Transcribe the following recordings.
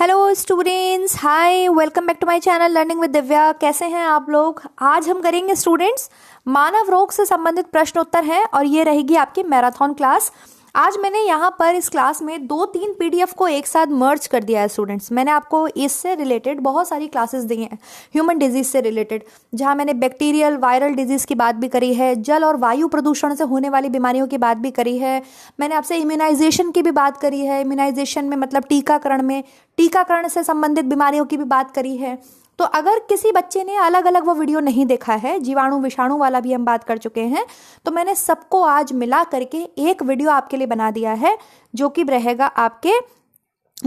Hello students hi welcome back to my channel learning with Divya कैसे हैं आप लोग आज हम करेंगे स्टूडेंट्स मानव रोग से संबंधित प्रश्न उत्तर हैं और ये रहेगी आपकी मैराथन क्लास आज मैंने यहाँ पर इस क्लास में दो तीन पी को एक साथ मर्ज कर दिया है स्टूडेंट्स मैंने आपको इससे रिलेटेड बहुत सारी क्लासेस दी हैं ह्यूमन डिजीज से रिलेटेड जहाँ मैंने बैक्टीरियल वायरल डिजीज की बात भी करी है जल और वायु प्रदूषण से होने वाली बीमारियों की बात भी करी है मैंने आपसे इम्यूनाइजेशन की भी बात करी है इम्यूनाइजेशन में मतलब टीकाकरण में टीकाकरण से संबंधित बीमारियों की भी बात करी है तो अगर किसी बच्चे ने अलग अलग वो वीडियो नहीं देखा है जीवाणु विषाणु वाला भी हम बात कर चुके हैं तो मैंने सबको आज मिला करके एक वीडियो आपके लिए बना दिया है जो कि रहेगा आपके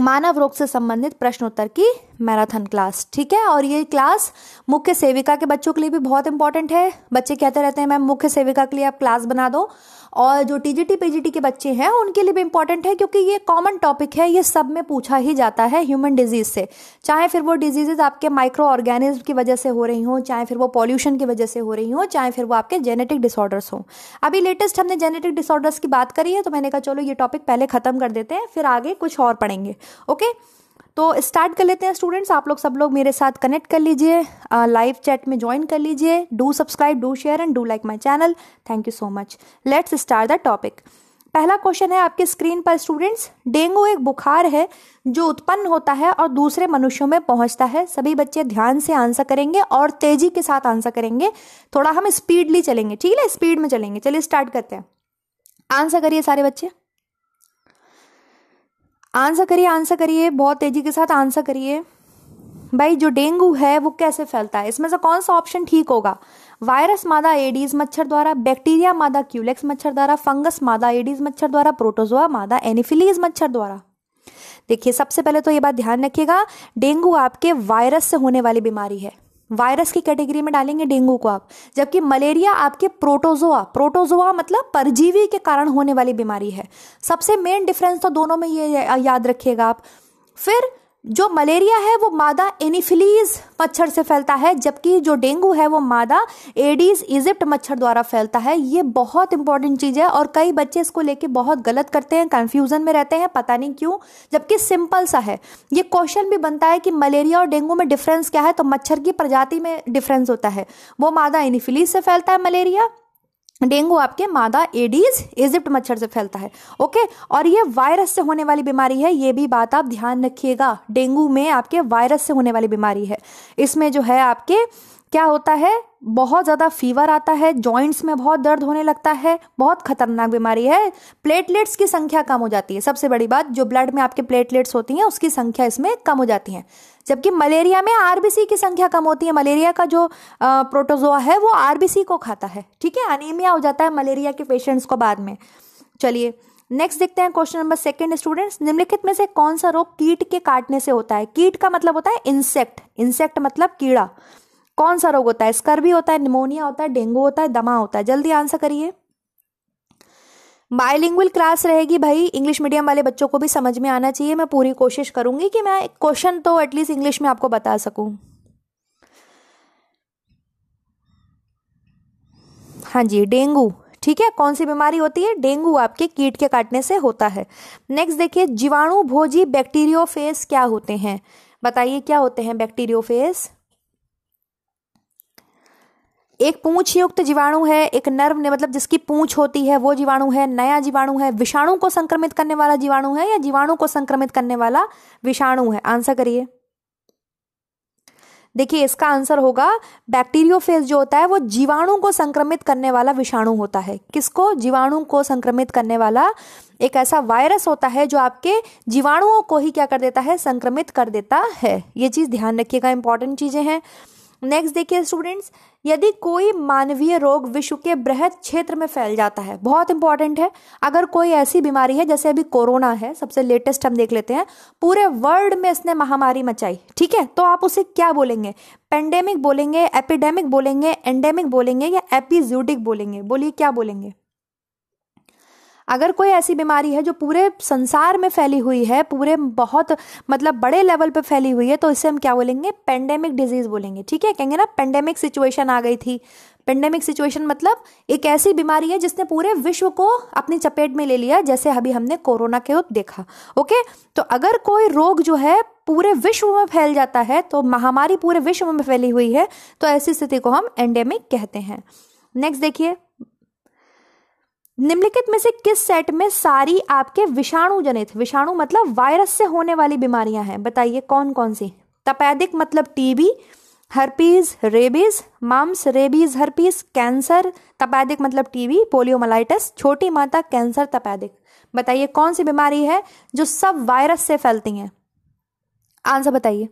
मानव रोग से संबंधित प्रश्नोत्तर की मैराथन क्लास ठीक है और ये क्लास मुख्य सेविका के बच्चों के लिए भी बहुत इंपॉर्टेंट है बच्चे कहते रहते हैं मैम मुख्य सेविका के लिए आप क्लास बना दो और जो टीजीटी पीजीटी के बच्चे हैं उनके लिए भी इंपॉर्टेंट है क्योंकि ये कॉमन टॉपिक है ये सब में पूछा ही जाता है ह्यूमन डिजीज से चाहे फिर वो डिजीजेज आपके माइक्रो ऑर्गेनिज्म की वजह से हो रही हों चाहे फिर वो पॉल्यूशन की वजह से हो रही हों चाहे फिर वो आपके जेनेटिक डिसऑर्डर्स हों अभी लेटेस्ट हमने जेनेटिक डिसऑर्डर्स की बात करी है तो मैंने कहा चलो ये टॉपिक पहले ख़त्म कर देते हैं फिर आगे कुछ और पढ़ेंगे ओके तो स्टार्ट कर लेते हैं स्टूडेंट्स आप लोग सब लोग मेरे साथ कनेक्ट कर लीजिए लाइव चैट में ज्वाइन कर लीजिए do subscribe do share and do like my channel thank you so much let's start the topic पहला क्वेश्चन है आपके स्क्रीन पर स्टूडेंट्स डेंगू एक बुखार है जो उत्पन्न होता है और दूसरे मनुष्यों में पहुंचता है सभी बच्चे ध्यान से आंसर करेंगे और तेजी के साथ आंसर करेंगे थोड़ा हम स्पीडली चलेंगे ठीक है स्पीड में चलेंगे चलिए स्टार्ट करते हैं आंसर करिए सारे बच्चे आंसर करिए आंसर करिए बहुत तेजी के साथ आंसर करिए भाई जो डेंगू है वो कैसे फैलता है इसमें से कौन सा ऑप्शन ठीक होगा वायरस मादा एडीज मच्छर द्वारा बैक्टीरिया मादा क्यूलेक्स मच्छर द्वारा फंगस मादा एडीज मच्छर द्वारा प्रोटोजोआ मादा एनिफिलीज मच्छर द्वारा देखिए सबसे पहले तो ये बात ध्यान रखिएगा डेंगू आपके वायरस से होने वाली बीमारी है वायरस की कैटेगरी में डालेंगे डेंगू को आप जबकि मलेरिया आपके प्रोटोजोआ प्रोटोजोआ मतलब परजीवी के कारण होने वाली बीमारी है सबसे मेन डिफरेंस तो दोनों में ये याद रखिएगा आप फिर जो मलेरिया है वो मादा एनिफिलीज मच्छर से फैलता है जबकि जो डेंगू है वो मादा एडीज इजिप्ट मच्छर द्वारा फैलता है ये बहुत इंपॉर्टेंट चीज़ है और कई बच्चे इसको लेके बहुत गलत करते हैं कन्फ्यूजन में रहते हैं पता नहीं क्यों जबकि सिंपल सा है ये क्वेश्चन भी बनता है कि मलेरिया और डेंगू में डिफरेंस क्या है तो मच्छर की प्रजाति में डिफरेंस होता है वो मादा एनिफिलीज से फैलता है मलेरिया डेंगू आपके मादा एडीज इजिप्ट मच्छर से फैलता है ओके और ये वायरस से होने वाली बीमारी है ये भी बात आप ध्यान रखिएगा डेंगू में आपके वायरस से होने वाली बीमारी है इसमें जो है आपके क्या होता है बहुत ज़्यादा फीवर आता है जॉइंट्स में बहुत दर्द होने लगता है बहुत खतरनाक बीमारी है प्लेटलेट्स की संख्या कम हो जाती है सबसे बड़ी बात जो ब्लड में आपके प्लेटलेट्स होती हैं उसकी संख्या इसमें कम हो जाती है जबकि मलेरिया में आरबीसी की संख्या कम होती है मलेरिया का जो प्रोटोजोआ है वो आरबीसी को खाता है ठीक है अनिमिया हो जाता है मलेरिया के पेशेंट्स को बाद में चलिए नेक्स्ट देखते हैं क्वेश्चन नंबर सेकंड स्टूडेंट्स निम्नलिखित में से कौन सा रोग कीट के काटने से होता है कीट का मतलब होता है इंसेक्ट इंसेक्ट मतलब कीड़ा कौन सा रोग होता है स्कर्वी होता है निमोनिया होता है डेंगू होता है दमा होता है जल्दी आंसर करिए बायोलिंगुअल क्लास रहेगी भाई इंग्लिश मीडियम वाले बच्चों को भी समझ में आना चाहिए मैं पूरी कोशिश करूंगी कि मैं क्वेश्चन तो एटलीस्ट इंग्लिश में आपको बता सकूं हाँ जी डेंगू ठीक है कौन सी बीमारी होती है डेंगू आपके कीट के काटने से होता है नेक्स्ट देखिए जीवाणु भोजी बैक्टीरियोफेस क्या होते हैं बताइए क्या होते हैं बैक्टीरियोफेस एक पूंछ युक्त जीवाणु है एक नर्व ने मतलब जिसकी पूंछ होती है वो जीवाणु है नया जीवाणु है विषाणु को संक्रमित करने वाला जीवाणु है या जीवाणु को संक्रमित करने वाला विषाणु है आंसर करिए देखिए इसका आंसर होगा बैक्टीरियोफेज जो होता है वो जीवाणु को संक्रमित करने वाला विषाणु होता है किसको जीवाणु को संक्रमित करने वाला एक ऐसा वायरस होता है जो आपके जीवाणुओं को ही क्या कर देता है संक्रमित कर देता है ये चीज़ ध्यान रखिएगा इंपॉर्टेंट चीज़ें हैं नेक्स्ट देखिए स्टूडेंट्स यदि कोई मानवीय रोग विश्व के बृहद क्षेत्र में फैल जाता है बहुत इंपॉर्टेंट है अगर कोई ऐसी बीमारी है जैसे अभी कोरोना है सबसे लेटेस्ट हम देख लेते हैं पूरे वर्ल्ड में इसने महामारी मचाई ठीक है तो आप उसे क्या बोलेंगे पेंडेमिक बोलेंगे एपिडेमिक बोलेंगे एंडेमिक बोलेंगे या एपिज्यूटिक बोलेंगे बोलिए क्या बोलेंगे अगर कोई ऐसी बीमारी है जो पूरे संसार में फैली हुई है पूरे बहुत मतलब बड़े लेवल पे फैली हुई है तो इसे हम क्या बोलेंगे पेंडेमिक डिजीज बोलेंगे ठीक है कहेंगे ना पेंडेमिक सिचुएशन आ गई थी पेंडेमिक सिचुएशन मतलब एक ऐसी बीमारी है जिसने पूरे विश्व को अपनी चपेट में ले लिया जैसे अभी हमने कोरोना के देखा ओके तो अगर कोई रोग जो है पूरे विश्व में फैल जाता है तो महामारी पूरे विश्व में फैली हुई है तो ऐसी स्थिति को हम एंडेमिक कहते हैं नेक्स्ट देखिए निम्नलिखित में से किस सेट में सारी आपके विषाणु जनित विषाणु मतलब वायरस से होने वाली बीमारियां हैं बताइए कौन कौन सी तपैदिक मतलब TB herpes rabies mumps rabies herpes cancer तपैदिक मतलब टीबी पोलियोमलाइटिस छोटी माता कैंसर तपैदिक बताइए कौन सी बीमारी है जो सब वायरस से फैलती हैं आंसर बताइए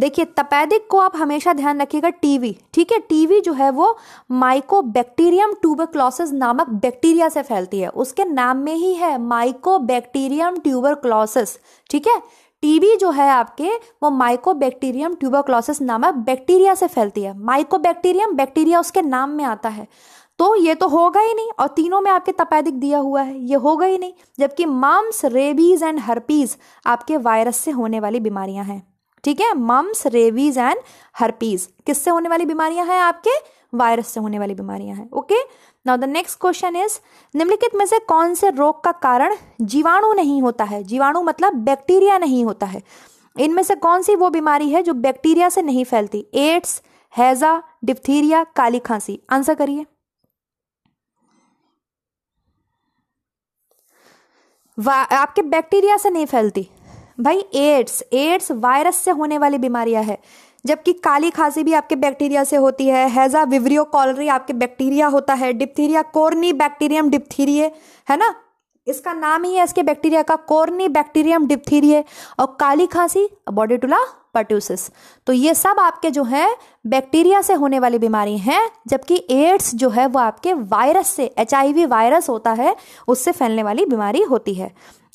देखिए तपैदिक को आप हमेशा ध्यान रखिएगा टीवी ठीक है टीवी जो है वो माइको बैक्टीरियम ट्यूबरक्लोसिस नामक बैक्टीरिया से फैलती है उसके नाम में ही है माइको बैक्टीरियम ट्यूबरक्लोसिस ठीक है टीबी जो है आपके वो माइकोबैक्टीरियम ट्यूबरक्लोसिस नामक बैक्टीरिया से फैलती है माइकोबैक्टीरियम बैक्टीरिया उसके नाम में आता है तो ये तो होगा ही नहीं और तीनों में आपके तपैदिक दिया हुआ है ये होगा ही नहीं जबकि माम्स रेबीज एंड हर्पीज आपके वायरस से होने वाली बीमारियां हैं ठीक है मम्स रेबीज एंड हर्पीज किससे होने वाली बीमारियां हैं आपके वायरस से होने वाली बीमारियां हैं okay now the next question is निम्नलिखित में से कौन से रोग का कारण जीवाणु नहीं होता है जीवाणु मतलब बैक्टीरिया नहीं होता है इनमें से कौन सी वो बीमारी है जो बैक्टीरिया से नहीं फैलती एड्स हैजा डिप्थीरिया काली खांसी आंसर करिए आपके बैक्टीरिया से नहीं फैलती भाई एड्स एड्स वायरस से होने वाली बीमारियां है जबकि काली खांसी भी आपके बैक्टीरिया से होती है हैजा विवरियो कॉलरी आपके बैक्टीरिया होता है डिप्थीरिया कोर्नी बैक्टीरियम डिप्थीरिये है ना इसका नाम ही है इसके बैक्टीरिया का कोर्नी बैक्टीरियम डिप्थीरिये और काली खांसी बॉडीटुला पर्ट्यूसिस तो ये सब आपके जो है बैक्टीरिया से होने वाली बीमारी हैं जबकि एड्स जो है वो आपके वायरस से एच वायरस होता है उससे फैलने वाली बीमारी होती है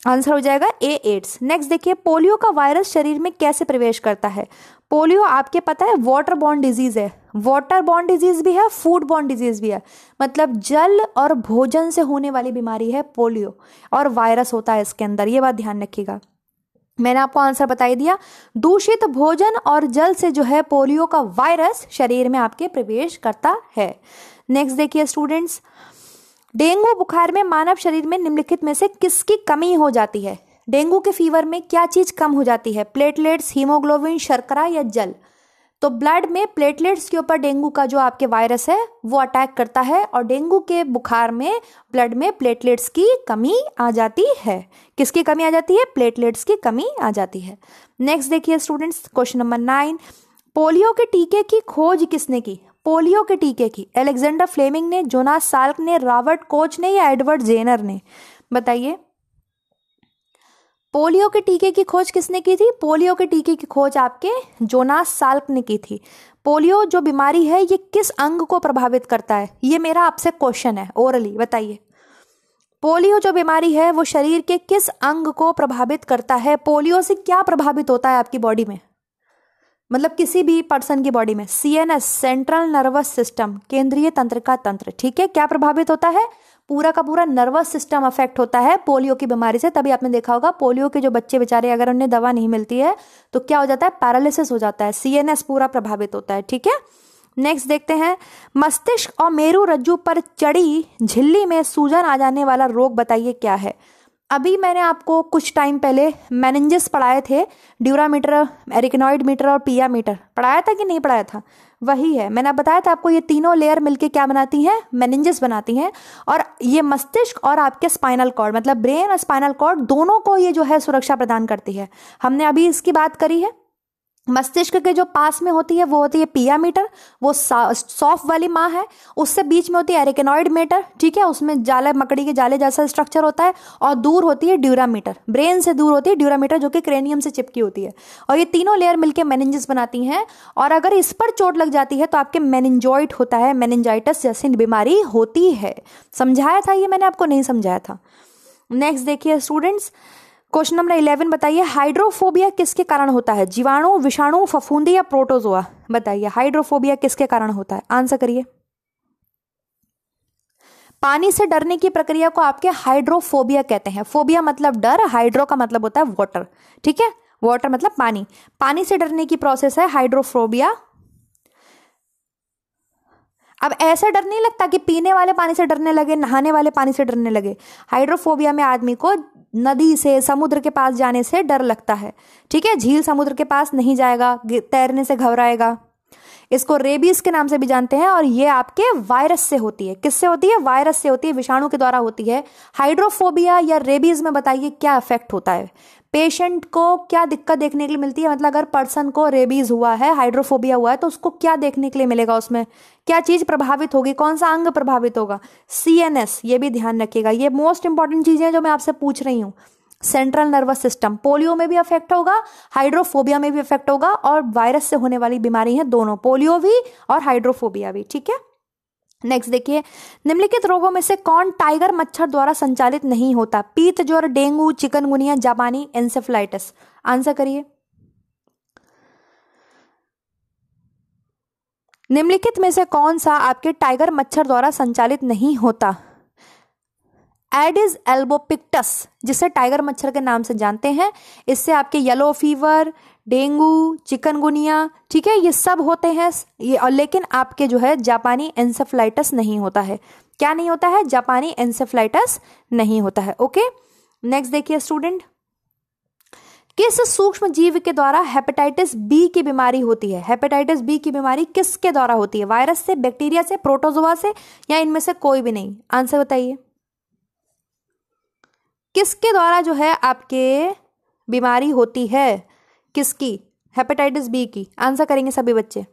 आंसर हो जाएगा ए एड्स नेक्स्ट देखिए पोलियो का वायरस शरीर में कैसे प्रवेश करता है पोलियो आपके पता है वाटर बॉर्न डिजीज है वाटर बॉर्न डिजीज भी है फूड बॉर्न डिजीज भी है मतलब जल और भोजन से होने वाली बीमारी है पोलियो और वायरस होता है इसके अंदर ये बात ध्यान रखिएगा मैंने आपको आंसर बताई दिया दूषित भोजन और जल से जो है पोलियो का वायरस शरीर में आपके प्रवेश करता है नेक्स्ट देखिए स्टूडेंट्स डेंगू बुखार में मानव शरीर में निम्नलिखित में से किसकी कमी हो जाती है डेंगू के फीवर में क्या चीज़ कम हो जाती है प्लेटलेट्स हीमोग्लोबिन शर्करा या जल तो ब्लड में प्लेटलेट्स के ऊपर डेंगू का जो आपके वायरस है वो अटैक करता है और डेंगू के बुखार में ब्लड में प्लेटलेट्स की कमी आ जाती है किसकी कमी आ जाती है प्लेटलेट्स की कमी आ जाती है नेक्स्ट देखिए students question number nine polio के टीके की खोज किसने की पोलियो के टीके की एलेक्जेंडर फ्लेमिंग ने जोनास साल्क ने रॉबर्ट कोच ने या एडवर्ड जेनर ने बताइए पोलियो के टीके की खोज किसने की थी पोलियो के टीके की खोज आपके जोनास साल्क ने की थी पोलियो जो बीमारी है ये किस अंग को प्रभावित करता है ये मेरा आपसे क्वेश्चन है ओरली बताइए पोलियो जो बीमारी है वो शरीर के किस अंग को प्रभावित करता है पोलियो से क्या प्रभावित होता है आपकी बॉडी में मतलब किसी भी पर्सन की बॉडी में C N S central nervous system केंद्रीय तंत्र का तंत्र ठीक है क्या प्रभावित होता है पूरा का पूरा नर्वस सिस्टम अफेक्ट होता है पोलियो की बीमारी से तभी आपने देखा होगा पोलियो के जो बच्चे बेचारे अगर उन्हें दवा नहीं मिलती है तो क्या हो जाता है पैरालिसिस हो जाता है सीएनएस पूरा प्रभावित होता है ठीक है नेक्स्ट देखते हैं मस्तिष्क और मेरु रज्जु पर चढ़ी झिल्ली में सूजन आ जाने वाला रोग बताइए क्या है अभी मैंने आपको कुछ टाइम पहले मैनेंजेस पढ़ाए थे ड्यूरामीटर एरिकनॉइड मीटर और पिया मीटर पढ़ाया था कि नहीं पढ़ाया था वही है मैंने बताया था आपको ये तीनों लेयर मिलके क्या बनाती हैं मैनेंजेस बनाती हैं और ये मस्तिष्क और आपके स्पाइनल कॉर्ड मतलब ब्रेन और स्पाइनल कॉर्ड दोनों को ये जो है सुरक्षा प्रदान करती है हमने अभी इसकी बात करी है मस्तिष्क के जो पास में होती है वो होती है पिया मीटर वो सॉफ्ट वाली माँ है उससे बीच में होती है एरेकेनॉइड मीटर ठीक है उसमें जाले मकड़ी के जाले जैसा स्ट्रक्चर होता है और दूर होती है ड्यूरा मीटर ब्रेन से दूर होती है ड्यूरा मीटर जो कि क्रेनियम से चिपकी होती है और ये तीनों लेयर मिलकर मैनेजेस बनाती हैं और अगर इस पर चोट लग जाती है तो आपके मैनेंजॉइट होता है मैनेंजाइटस जैसी बीमारी होती है समझाया था ये मैंने आपको नहीं समझाया था नेक्स्ट देखिए स्टूडेंट्स क्वेश्चन नंबर इलेवन बताइए हाइड्रोफोबिया किसके कारण होता है जीवाणु विषाणु फफूंदी या प्रोटोजोआ बताइए हाइड्रोफोबिया किसके कारण होता है आंसर करिए पानी से डरने की प्रक्रिया को आपके हाइड्रोफोबिया कहते हैं फोबिया मतलब डर हाइड्रो का मतलब होता है वाटर ठीक है वाटर मतलब पानी पानी से डरने की प्रोसेस है हाइड्रोफोबिया अब ऐसा डर नहीं लगता कि पीने वाले पानी से डरने लगे नहाने वाले पानी से डरने लगे हाइड्रोफोबिया में आदमी को नदी से समुद्र के पास जाने से डर लगता है ठीक है झील समुद्र के पास नहीं जाएगा तैरने से घबराएगा इसको रेबीज के नाम से भी जानते हैं और ये आपके वायरस से होती है किससे होती है वायरस से होती है विषाणु के द्वारा होती है हाइड्रोफोबिया या रेबीज में बताइए क्या इफेक्ट होता है पेशेंट को क्या दिक्कत देखने के लिए मिलती है मतलब अगर पर्सन को रेबीज हुआ है हाइड्रोफोबिया हुआ है तो उसको क्या देखने के लिए मिलेगा उसमें क्या चीज़ प्रभावित होगी कौन सा अंग प्रभावित होगा सी एन एस ये भी ध्यान रखिएगा ये मोस्ट इंपॉर्टेंट चीज़ें हैं जो मैं आपसे पूछ रही हूँ सेंट्रल नर्वस सिस्टम पोलियो में भी अफेक्ट होगा हाइड्रोफोबिया में भी अफेक्ट होगा और वायरस से होने वाली बीमारी है दोनों पोलियो भी और हाइड्रोफोबिया भी ठीक है नेक्स्ट देखिए निम्नलिखित रोगों में से कौन टाइगर मच्छर द्वारा संचालित नहीं होता पीत ज्वर डेंगू चिकनगुनिया जापानी एंसेफ्लाइटिस आंसर करिए निम्नलिखित में से कौन सा आपके टाइगर मच्छर द्वारा संचालित नहीं होता एडिस एल्बोपिक्टस जिसे टाइगर मच्छर के नाम से जानते हैं इससे आपके येलो फीवर डेंगू चिकनगुनिया ठीक है ये सब होते हैं ये लेकिन आपके जो है जापानी एन्सेफ्लाइटस नहीं होता है क्या नहीं होता है जापानी एंसेफ्लाइटस नहीं होता है ओके नेक्स्ट देखिए स्टूडेंट किस सूक्ष्म जीव के द्वारा हेपेटाइटिस बी की बीमारी होती है हेपेटाइटिस बी की बीमारी किसके द्वारा होती है वायरस से बैक्टीरिया से प्रोटोजोआ से या इनमें से कोई भी नहीं आंसर बताइए किसके द्वारा जो है आपके बीमारी होती है किसकी हेपेटाइटिस बी की आंसर करेंगे सभी बच्चे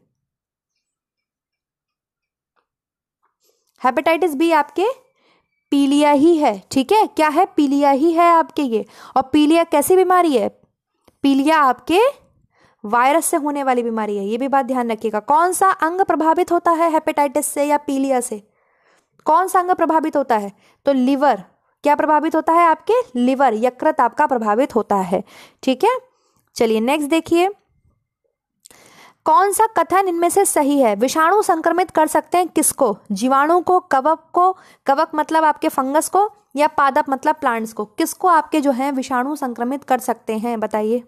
हेपेटाइटिस बी आपके पीलिया ही है ठीक है क्या है पीलिया ही है आपके ये और पीलिया कैसी बीमारी है पीलिया आपके वायरस से होने वाली बीमारी है ये भी बात ध्यान रखिएगा कौन सा अंग प्रभावित होता है हेपेटाइटिस से या पीलिया से कौन सा अंग प्रभावित होता है तो लीवर क्या प्रभावित होता है आपके लिवर यकृत आपका प्रभावित होता है ठीक है चलिए नेक्स्ट देखिए कौन सा कथन इनमें से सही है विषाणु संक्रमित कर सकते हैं किसको जीवाणु को कवक को कवक मतलब आपके फंगस को या पादप मतलब प्लांट्स को किसको आपके जो है विषाणु संक्रमित कर सकते हैं बताइए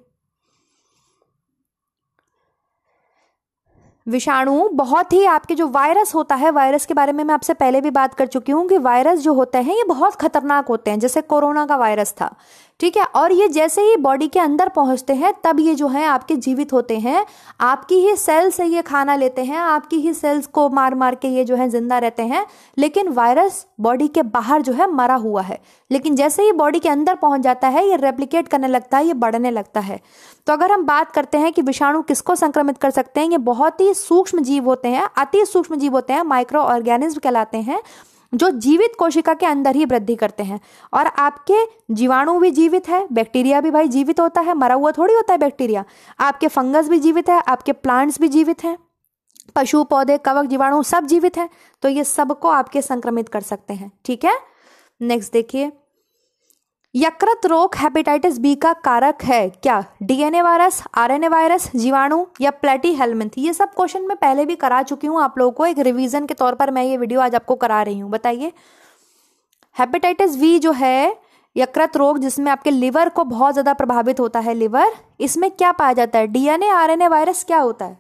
विषाणु बहुत ही आपके जो वायरस होता है वायरस के बारे में मैं आपसे पहले भी बात कर चुकी हूँ कि वायरस जो होते हैं ये बहुत खतरनाक होते हैं जैसे कोरोना का वायरस था ठीक है और ये जैसे ही बॉडी के अंदर पहुंचते हैं तब ये जो है आपके जीवित होते हैं आपकी ही सेल्स से ये खाना लेते हैं आपकी ही सेल्स को मार मार के ये जो है जिंदा रहते हैं लेकिन वायरस बॉडी के बाहर जो है मरा हुआ है लेकिन जैसे ही बॉडी के अंदर पहुंच जाता है ये रेप्लीकेट करने लगता है ये बढ़ने लगता है तो अगर हम बात करते हैं कि विषाणु किसको संक्रमित कर सकते हैं ये बहुत ही सूक्ष्म जीव होते हैं अति सूक्ष्म जीव होते हैं माइक्रो ऑर्गेनिज्म कहलाते हैं जो जीवित कोशिका के अंदर ही वृद्धि करते हैं और आपके जीवाणु भी जीवित है बैक्टीरिया भी भाई जीवित होता है मरा हुआ थोड़ी होता है बैक्टीरिया आपके फंगस भी जीवित है आपके प्लांट्स भी जीवित हैं पशु पौधे कवक जीवाणु सब जीवित हैं तो ये सबको आपके संक्रमित कर सकते हैं ठीक है नेक्स्ट देखिए यकृत रोग हेपेटाइटिस बी का कारक है क्या डीएनए वायरस आरएनए वायरस जीवाणु या प्लेटी हेलमिंथ ये सब क्वेश्चन मैं पहले भी करा चुकी हूँ आप लोगों को एक रिवीजन के तौर पर मैं ये वीडियो आज आपको करा रही हूँ बताइए हेपेटाइटिस वी जो है यकृत रोग जिसमें आपके लिवर को बहुत ज़्यादा प्रभावित होता है लिवर इसमें क्या पाया जाता है डीएनए आरएनए वायरस क्या होता है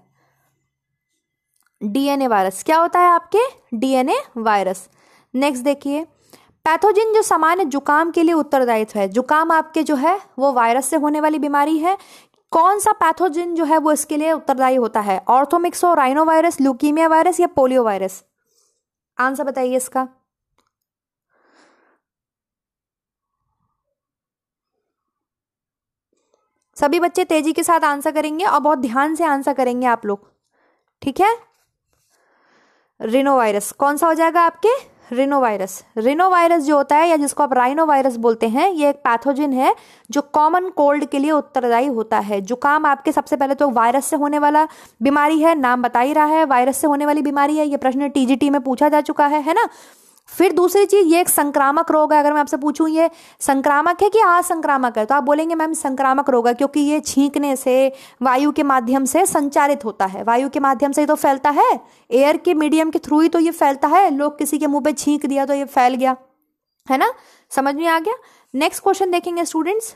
डीएनए वायरस क्या होता है आपके डीएनए वायरस नेक्स्ट देखिए पैथोजिन जो सामान्य जुकाम के लिए उत्तरदायित्व है जुकाम आपके जो है वो वायरस से होने वाली बीमारी है कौन सा पैथोजिन जो है वो इसके लिए उत्तरदायी होता है orthomyxo rhino virus leukaemia virus या पोलियो वायरस आंसर बताइए इसका सभी बच्चे तेजी के साथ आंसर करेंगे और बहुत ध्यान से आंसर करेंगे आप लोग ठीक है रिनो वायरस कौन सा हो जाएगा आपके रिनोवायरस रिनोवायरस जो होता है या जिसको आप राइनोवायरस बोलते हैं ये एक पैथोजिन है जो कॉमन कोल्ड के लिए उत्तरदायी होता है जुकाम आपके सबसे पहले तो वायरस से होने वाला बीमारी है नाम बता ही रहा है वायरस से होने वाली बीमारी है ये प्रश्न टीजीटी में पूछा जा चुका है है ना फिर दूसरी चीज ये एक संक्रामक रोग है अगर मैं आपसे पूछूं ये संक्रामक है कि असंक्रामक है तो आप बोलेंगे मैम संक्रामक रोग है क्योंकि ये छींकने से वायु के माध्यम से संचारित होता है वायु के माध्यम से ही तो फैलता है एयर के मीडियम के थ्रू ही तो ये फैलता है लोग किसी के मुंह पे छींक दिया तो ये फैल गया है ना समझ में आ गया नेक्स्ट क्वेश्चन देखेंगे स्टूडेंट्स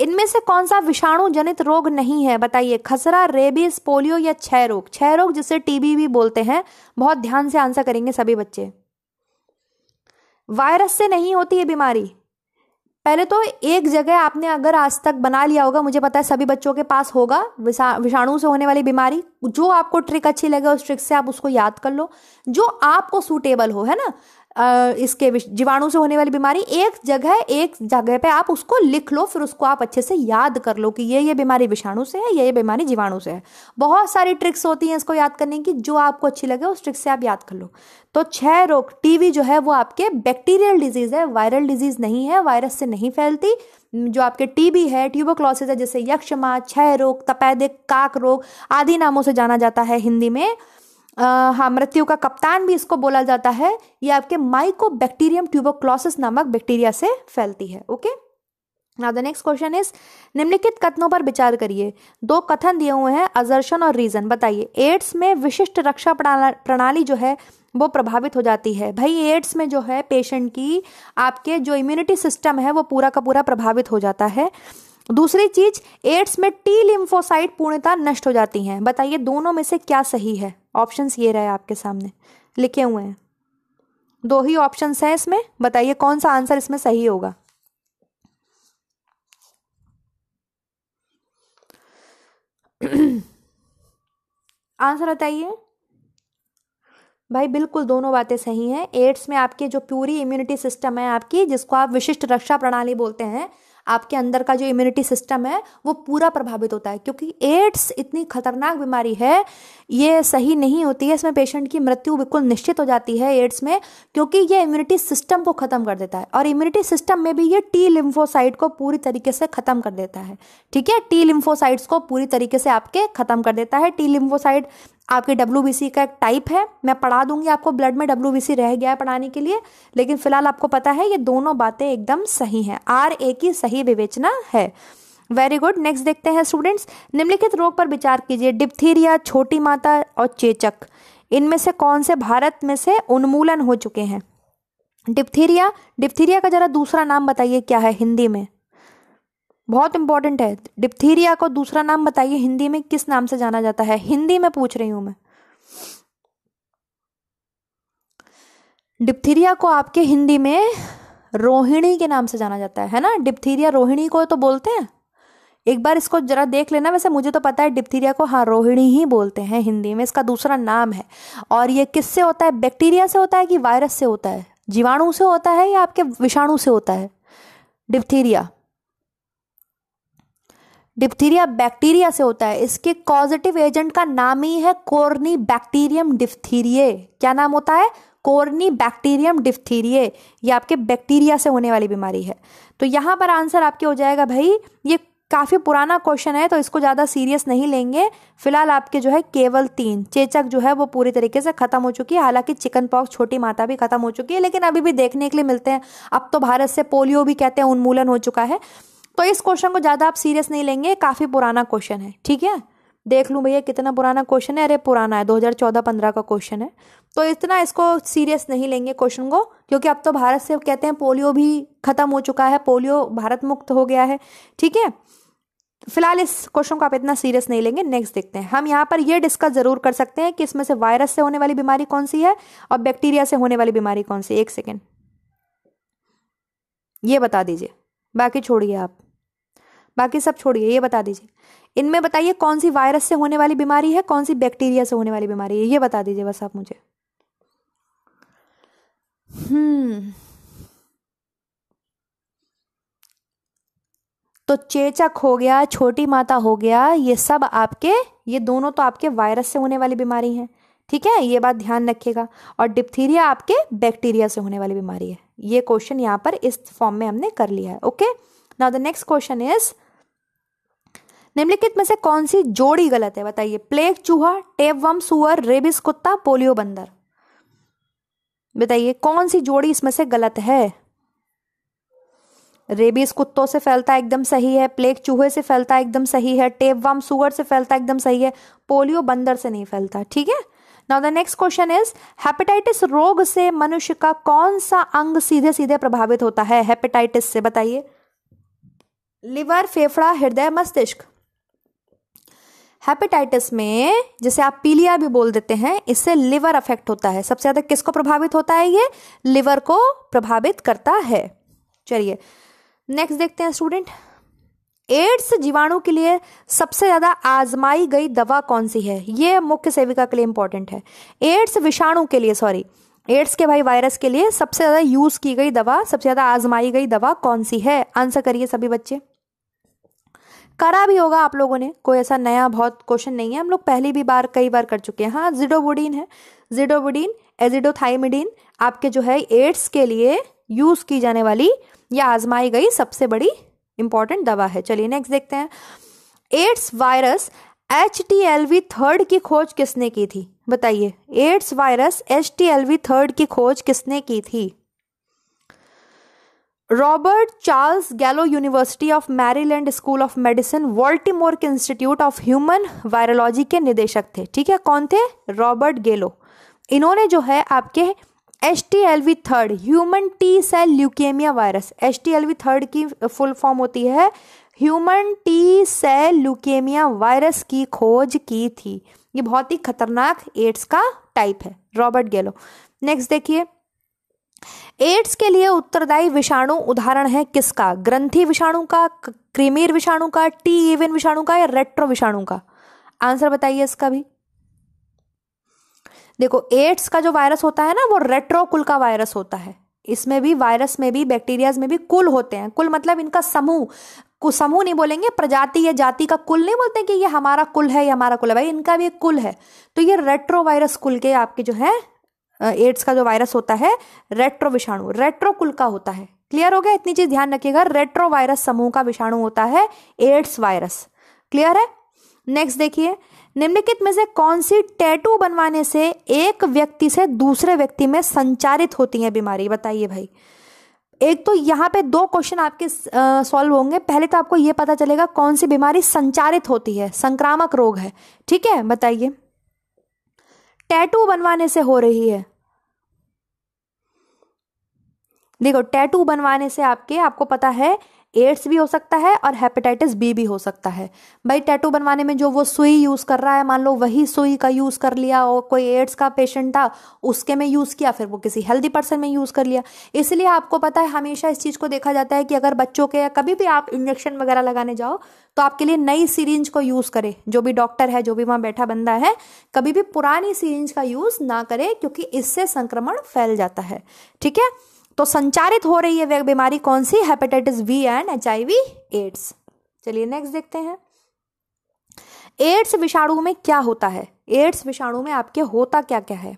इनमें से कौन सा विषाणु जनित रोग नहीं है बताइए खसरा रेबीज पोलियो या क्षय रोग क्षय रोग जिसे टीबी भी बोलते हैं बहुत ध्यान से आंसर करेंगे सभी बच्चे वायरस से नहीं होती ये बीमारी पहले तो एक जगह आपने अगर आज तक बना लिया होगा मुझे पता है सभी बच्चों के पास होगा विषाणु से होने वाली बीमारी जो आपको ट्रिक अच्छी लगे उस ट्रिक से आप उसको याद कर लो जो आपको सूटेबल हो है ना इसके जीवाणु से होने वाली बीमारी एक जगह एक जगह पे आप उसको लिख लो फिर उसको आप अच्छे से याद कर लो कि ये ये बीमारी विषाणु से है ये ये बीमारी जीवाणु से है बहुत सारी ट्रिक्स होती हैं इसको याद करने की जो आपको अच्छी लगे उस ट्रिक्स से आप याद कर लो तो छह रोग टीवी जो है वो आपके बैक्टीरियल डिजीज है वायरल डिजीज नहीं है वायरस से नहीं फैलती जो आपके टीबी है ट्यूबोक्लोसिस है जैसे यक्षमा क्षय रोग तपैदिक काक रोग आदि नामों से जाना जाता है हिंदी में हाँ मृत्यु का कप्तान भी इसको बोला जाता है ये आपके माइको बैक्टीरियम ट्यूबोक्लोसिस नामक बैक्टीरिया से फैलती है okay now the next question is निम्नलिखित कथनों पर विचार करिए दो कथन दिए हुए हैं अजर्शन और रीजन बताइए एड्स में विशिष्ट रक्षा प्रणाली जो है वो प्रभावित हो जाती है भाई एड्स में जो है पेशेंट की आपके जो इम्यूनिटी सिस्टम है वो पूरा का पूरा प्रभावित हो जाता है दूसरी चीज एड्स में टी लिम्फोसाइट पूर्णता नष्ट हो जाती हैं बताइए दोनों में से क्या सही है ऑप्शंस ये रहे आपके सामने लिखे हुए हैं दो ही ऑप्शंस हैं इसमें बताइए कौन सा आंसर इसमें सही होगा आंसर बताइए भाई बिल्कुल दोनों बातें सही हैं एड्स में आपके जो प्यूरी इम्यूनिटी सिस्टम है आपकी जिसको आप विशिष्ट रक्षा प्रणाली बोलते हैं आपके अंदर का जो इम्यूनिटी सिस्टम है वो पूरा प्रभावित होता है क्योंकि एड्स इतनी खतरनाक बीमारी है ये सही नहीं होती है इसमें पेशेंट की मृत्यु बिल्कुल निश्चित हो जाती है एड्स में क्योंकि ये इम्यूनिटी सिस्टम को ख़त्म कर देता है और इम्यूनिटी सिस्टम में भी ये टी लिम्फोसाइट को पूरी तरीके से ख़त्म कर देता है ठीक है टी लिम्फोसाइट्स को पूरी तरीके से आपके ख़त्म कर देता है टी लिम्फोसाइट आपके डब्ल्यू का एक टाइप है मैं पढ़ा दूंगी आपको ब्लड में डब्ल्यू रह गया है पढ़ाने के लिए लेकिन फिलहाल आपको पता है ये दोनों बातें एकदम सही हैं आर ए की सही विवेचना है वेरी गुड नेक्स्ट देखते हैं स्टूडेंट्स निम्नलिखित रोग पर विचार कीजिए डिप्थीरिया छोटी माता और चेचक इनमें से कौन से भारत में से उन्मूलन हो चुके हैं डिप्थीरिया डिप्थीरिया का जरा दूसरा नाम बताइए क्या है हिंदी में बहुत इंपॉर्टेंट है डिप्थीरिया को दूसरा नाम बताइए हिंदी में किस नाम से जाना जाता है हिंदी में पूछ रही हूं मैं डिप्थीरिया को आपके हिंदी में रोहिणी के नाम से जाना जाता है है ना डिप्थीरिया रोहिणी को तो बोलते हैं एक बार इसको जरा देख लेना वैसे मुझे तो पता है डिप्थीरिया को हाँ रोहिणी ही बोलते हैं हिंदी में इसका दूसरा नाम है और ये किससे होता है बैक्टीरिया से होता है कि वायरस से होता है जीवाणु से होता है या आपके विषाणु से होता है डिप्थीरिया डिप्थीरिया बैक्टीरिया से होता है इसके कॉजिटिव एजेंट का नाम ही है कोर्नी बैक्टीरियम डिप्थीरिये क्या नाम होता है कोर्नी बैक्टीरियम डिप्थीरिये ये आपके बैक्टीरिया से होने वाली बीमारी है तो यहाँ पर आंसर आपके हो जाएगा भाई ये काफ़ी पुराना क्वेश्चन है तो इसको ज़्यादा सीरियस नहीं लेंगे फिलहाल आपके जो है केवल तीन चेचक जो है वो पूरी तरीके से खत्म हो चुकी है हालांकि चिकन पॉक्स छोटी माता भी खत्म हो चुकी है लेकिन अभी भी देखने के लिए मिलते हैं अब तो भारत से पोलियो भी कहते हैं उन्मूलन हो चुका है तो इस क्वेश्चन को ज़्यादा आप सीरियस नहीं लेंगे काफ़ी पुराना क्वेश्चन है ठीक है देख लूँ भैया कितना पुराना क्वेश्चन है अरे पुराना है 2014-15 का क्वेश्चन है तो इतना इसको सीरियस नहीं लेंगे क्वेश्चन को क्योंकि अब तो भारत से कहते हैं पोलियो भी खत्म हो चुका है पोलियो भारत मुक्त हो गया है ठीक है फिलहाल इस क्वेश्चन को आप इतना सीरियस नहीं लेंगे नेक्स्ट देखते हैं हम यहाँ पर यह डिस्कस जरूर कर सकते हैं कि इसमें से वायरस से होने वाली बीमारी कौन सी है और बैक्टीरिया से होने वाली बीमारी कौन सी एक सेकेंड ये बता दीजिए बाकी छोड़िए आप बाकी सब छोड़िए ये बता दीजिए इनमें बताइए कौन सी वायरस से होने वाली बीमारी है कौन सी बैक्टीरिया से होने वाली बीमारी है ये बता दीजिए बस आप मुझे हम्म तो चेचक हो गया छोटी माता हो गया ये सब आपके ये दोनों तो आपके वायरस से होने वाली बीमारी है ठीक है ये बात ध्यान रखिएगा और डिप्थीरिया आपके बैक्टीरिया से होने वाली बीमारी है ये क्वेश्चन यहाँ पर इस फॉर्म में हमने कर लिया है okay now the next question is निम्नलिखित में से कौन सी जोड़ी गलत है बताइए प्लेग चूहा टेप वम सुअर रेबिस कुत्ता पोलियो बंदर बताइए कौन सी जोड़ी इसमें से गलत है रेबीज कुत्तों से फैलता एकदम सही है प्लेग चूहे से फैलता एकदम सही है टेप वम सुअर से फैलता एकदम सही है पोलियो बंदर से नहीं फैलता ठीक है now the next question is hepatitis रोग से मनुष्य का कौन सा अंग सीधे सीधे प्रभावित होता है हेपेटाइटिस से बताइए लिवर फेफड़ा हृदय मस्तिष्क हेपेटाइटिस में जिसे आप पीलिया भी बोल देते हैं इससे लिवर अफेक्ट होता है सबसे ज़्यादा किसको प्रभावित होता है ये लिवर को प्रभावित करता है चलिए नेक्स्ट देखते हैं स्टूडेंट एड्स जीवाणु के लिए सबसे ज़्यादा आजमाई गई दवा कौन सी है ये मुख्य सेविका के लिए इंपॉर्टेंट है एड्स विषाणु के लिए सॉरी एड्स के भाई वायरस के लिए सबसे ज़्यादा यूज़ की गई दवा सबसे ज़्यादा आजमाई गई दवा कौन सी है आंसर करिए सभी बच्चे करा भी होगा आप लोगों ने कोई ऐसा नया बहुत क्वेश्चन नहीं है हम लोग पहली भी बार कई बार कर चुके हैं हाँ जिडोबुडीन है जिडोबुडीन एजिडोथाइमिडीन आपके जो है एड्स के लिए यूज़ की जाने वाली या आजमाई गई सबसे बड़ी इंपॉर्टेंट दवा है चलिए नेक्स्ट देखते हैं AIDS virus H T L V third की खोज किसने की थी बताइए AIDS virus H T L V third की खोज किसने की थी Robert Charles Gallo university of Maryland school of medicine Baltimore के इंस्टीट्यूट ऑफ ह्यूमन वायरोलॉजी के निदेशक थे ठीक है कौन थे रॉबर्ट गेलो इन्होंने जो है आपके H T L V third human T cell leukaemia virus H T L V third की फुल फॉर्म होती है human T cell leukaemia virus की खोज की थी ये बहुत ही खतरनाक एड्स का टाइप है रॉबर्ट गेलो नेक्स्ट देखिए एड्स के लिए उत्तरदायी विषाणु उदाहरण है किसका ग्रंथि विषाणु का क्रीमीर विषाणु का टी इवन विषाणु का या रेट्रो विषाणु का आंसर बताइए इसका भी देखो एड्स का जो वायरस होता है ना वो रेट्रो कुल का वायरस होता है इसमें भी वायरस में भी बैक्टीरियाज में भी कुल होते हैं कुल मतलब इनका समूह को समूह नहीं बोलेंगे प्रजाति या जाति का कुल नहीं बोलते कि ये हमारा कुल है ये हमारा कुल है भाई इनका भी एक कुल है तो ये रेट्रो वायरस कुल के आपके जो है एड्स का जो वायरस होता है रेट्रो विषाणु रेट्रो कुल का होता है क्लियर हो गया इतनी चीज ध्यान रखिएगा रेट्रो वायरस समूह का विषाणु होता है एड्स वायरस क्लियर है नेक्स्ट देखिए निम्नलिखित में से कौन सी टैटू बनवाने से एक व्यक्ति से दूसरे व्यक्ति में संचारित होती है बीमारी बताइए भाई एक तो यहाँ पे दो क्वेश्चन आपके सॉल्व होंगे पहले तो आपको ये पता चलेगा कौन सी बीमारी संचारित होती है संक्रामक रोग है ठीक है बताइए टैटू बनवाने से हो रही है देखो टैटू बनवाने से आपके आपको पता है एड्स भी हो सकता है और हेपेटाइटिस बी भी हो सकता है भाई टैटू बनवाने में जो वो सुई यूज़ कर रहा है मान लो वही सुई का यूज़ कर लिया और कोई एड्स का पेशेंट था उसके में यूज़ किया फिर वो किसी हेल्दी पर्सन में यूज़ कर लिया इसलिए आपको पता है हमेशा इस चीज़ को देखा जाता है कि अगर बच्चों के या कभी भी आप इंजेक्शन वगैरह लगाने जाओ तो आपके लिए नई सीरेंज को यूज़ करें जो भी डॉक्टर है जो भी वहाँ बैठा बंदा है कभी भी पुरानी सीरेंज का यूज़ ना करें क्योंकि इससे संक्रमण फैल जाता है ठीक है तो संचारित हो रही है बीमारी कौन सी hepatitis B and H I AIDS चलिए नेक्स्ट देखते हैं एड्स विषाणु में क्या होता है एड्स विषाणु में आपके होता क्या क्या है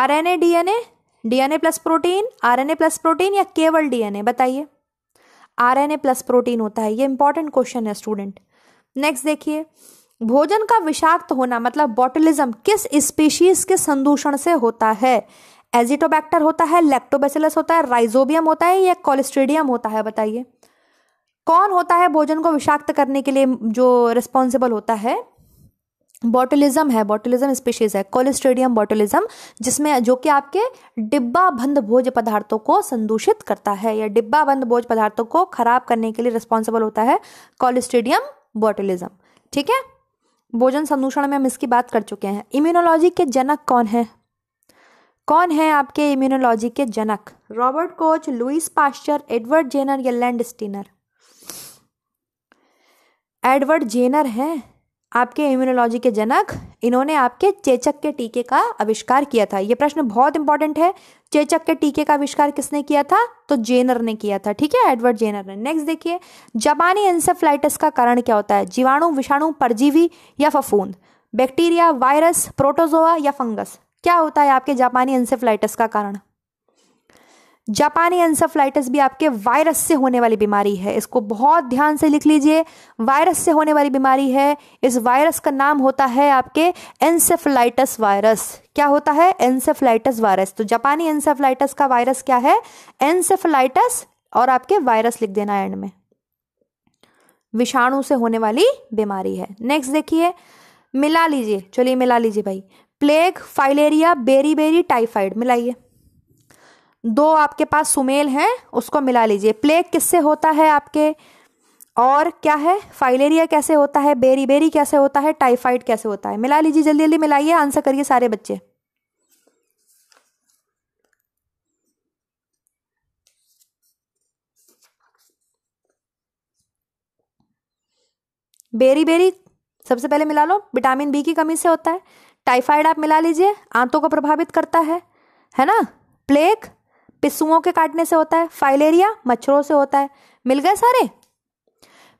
RNA DNA DNA plus protein RNA plus protein या केवल डीएनए बताइए आरएनए प्लस प्रोटीन होता है ये इंपॉर्टेंट क्वेश्चन है स्टूडेंट नेक्स्ट देखिए भोजन का विषाक्त होना मतलब बॉटलिज्म किस स्पीशीज के संदूषण से होता है एजिटोबैक्टर होता है लेक्टोबेसिलस होता है राइजोबियम होता है या कोलेस्ट्रेडियम होता है बताइए कौन होता है भोजन को विषाक्त करने के लिए जो रिस्पॉन्सिबल होता है बॉटलिज्म है बॉटलिज्म स्पीशीज है कोलेस्ट्रेडियम बॉटलिज्म जिसमें जो कि आपके डिब्बा बंद भोज पदार्थों को संदूषित करता है या डिब्बा बंद भोज पदार्थों को खराब करने के लिए रिस्पॉन्सिबल होता है कोलिस्ट्रेडियम बॉटलिज्म ठीक है भोजन संदूषण में हम इसकी बात कर चुके हैं इम्यूनोलॉजी के जनक कौन है कौन है आपके इम्यूनोलॉजी के जनक Robert Koch Louis Pasteur Edward Jenner या लैंड स्टीनर एडवर्ड जेनर है आपके इम्यूनोलॉजी के जनक इन्होंने आपके चेचक के टीके का आविष्कार किया था यह प्रश्न बहुत इंपॉर्टेंट है चेचक के टीके का आविष्कार किसने किया था तो जेनर ने किया था ठीक है एडवर्ड जेनर ने नेक्स्ट देखिए जापानी इंसेफ्लाइटिस का कारण क्या होता है जीवाणु विषाणु परजीवी या फफूंद बैक्टीरिया वायरस प्रोटोजोआ या फंगस क्या होता है आपके जापानी इंसेफ्लाइटिस का कारण जापानी इंसेफ्लाइटिस भी आपके वायरस से होने वाली बीमारी है इसको बहुत ध्यान से लिख लीजिए वायरस से होने वाली बीमारी है इस वायरस का नाम होता है आपके इंसेफ्लाइटिस वायरस क्या होता है एंसेफ्लाइटस वायरस तो जापानी एंसेफ्लाइटस का वायरस क्या है इंसेफ्लाइटिस और आपके वायरस लिख देना एंड में विषाणु से होने वाली बीमारी है नेक्स्ट देखिए मिला लीजिए चलिए मिला लीजिए भाई plague filaria beriberi typhoid मिलाइए दो आपके पास सुमेल हैं उसको मिला लीजिए प्लेग किससे होता है आपके और क्या है फाइलेरिया कैसे होता है बेरी बेरी कैसे होता है टाइफाइड कैसे होता है मिला लीजिए जल्दी जल्दी मिलाइए आंसर करिए सारे बच्चे बेरी बेरी सबसे पहले मिला लो विटामिन बी की कमी से होता है टाइफाइड आप मिला लीजिए आंतों को प्रभावित करता है है ना प्लेग पिसुओं के काटने से होता है फाइलेरिया मच्छरों से होता है मिल गए सारे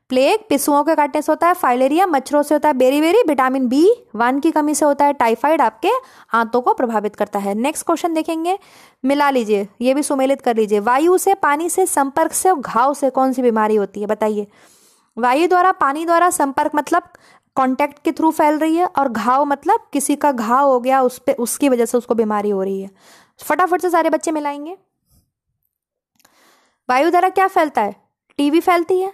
प्लेग पिसुओं के काटने से होता है फाइलेरिया मच्छरों से होता है beriberi vitamin B one की कमी से होता है टाइफाइड आपके आंतों को प्रभावित करता है नेक्स्ट क्वेश्चन देखेंगे मिला लीजिए ये भी सुमेलित कर लीजिए वायु से पानी से संपर्क से घाव से कौन सी बीमारी होती है बताइए वायु द्वारा पानी द्वारा संपर्क मतलब कॉन्टैक्ट के थ्रू फैल रही है और घाव मतलब किसी का घाव हो गया उस पर उसकी वजह से उसको बीमारी हो रही है फटाफट से सारे बच्चे मिलाएंगे वायु द्वारा क्या फैलता है टीवी फैलती है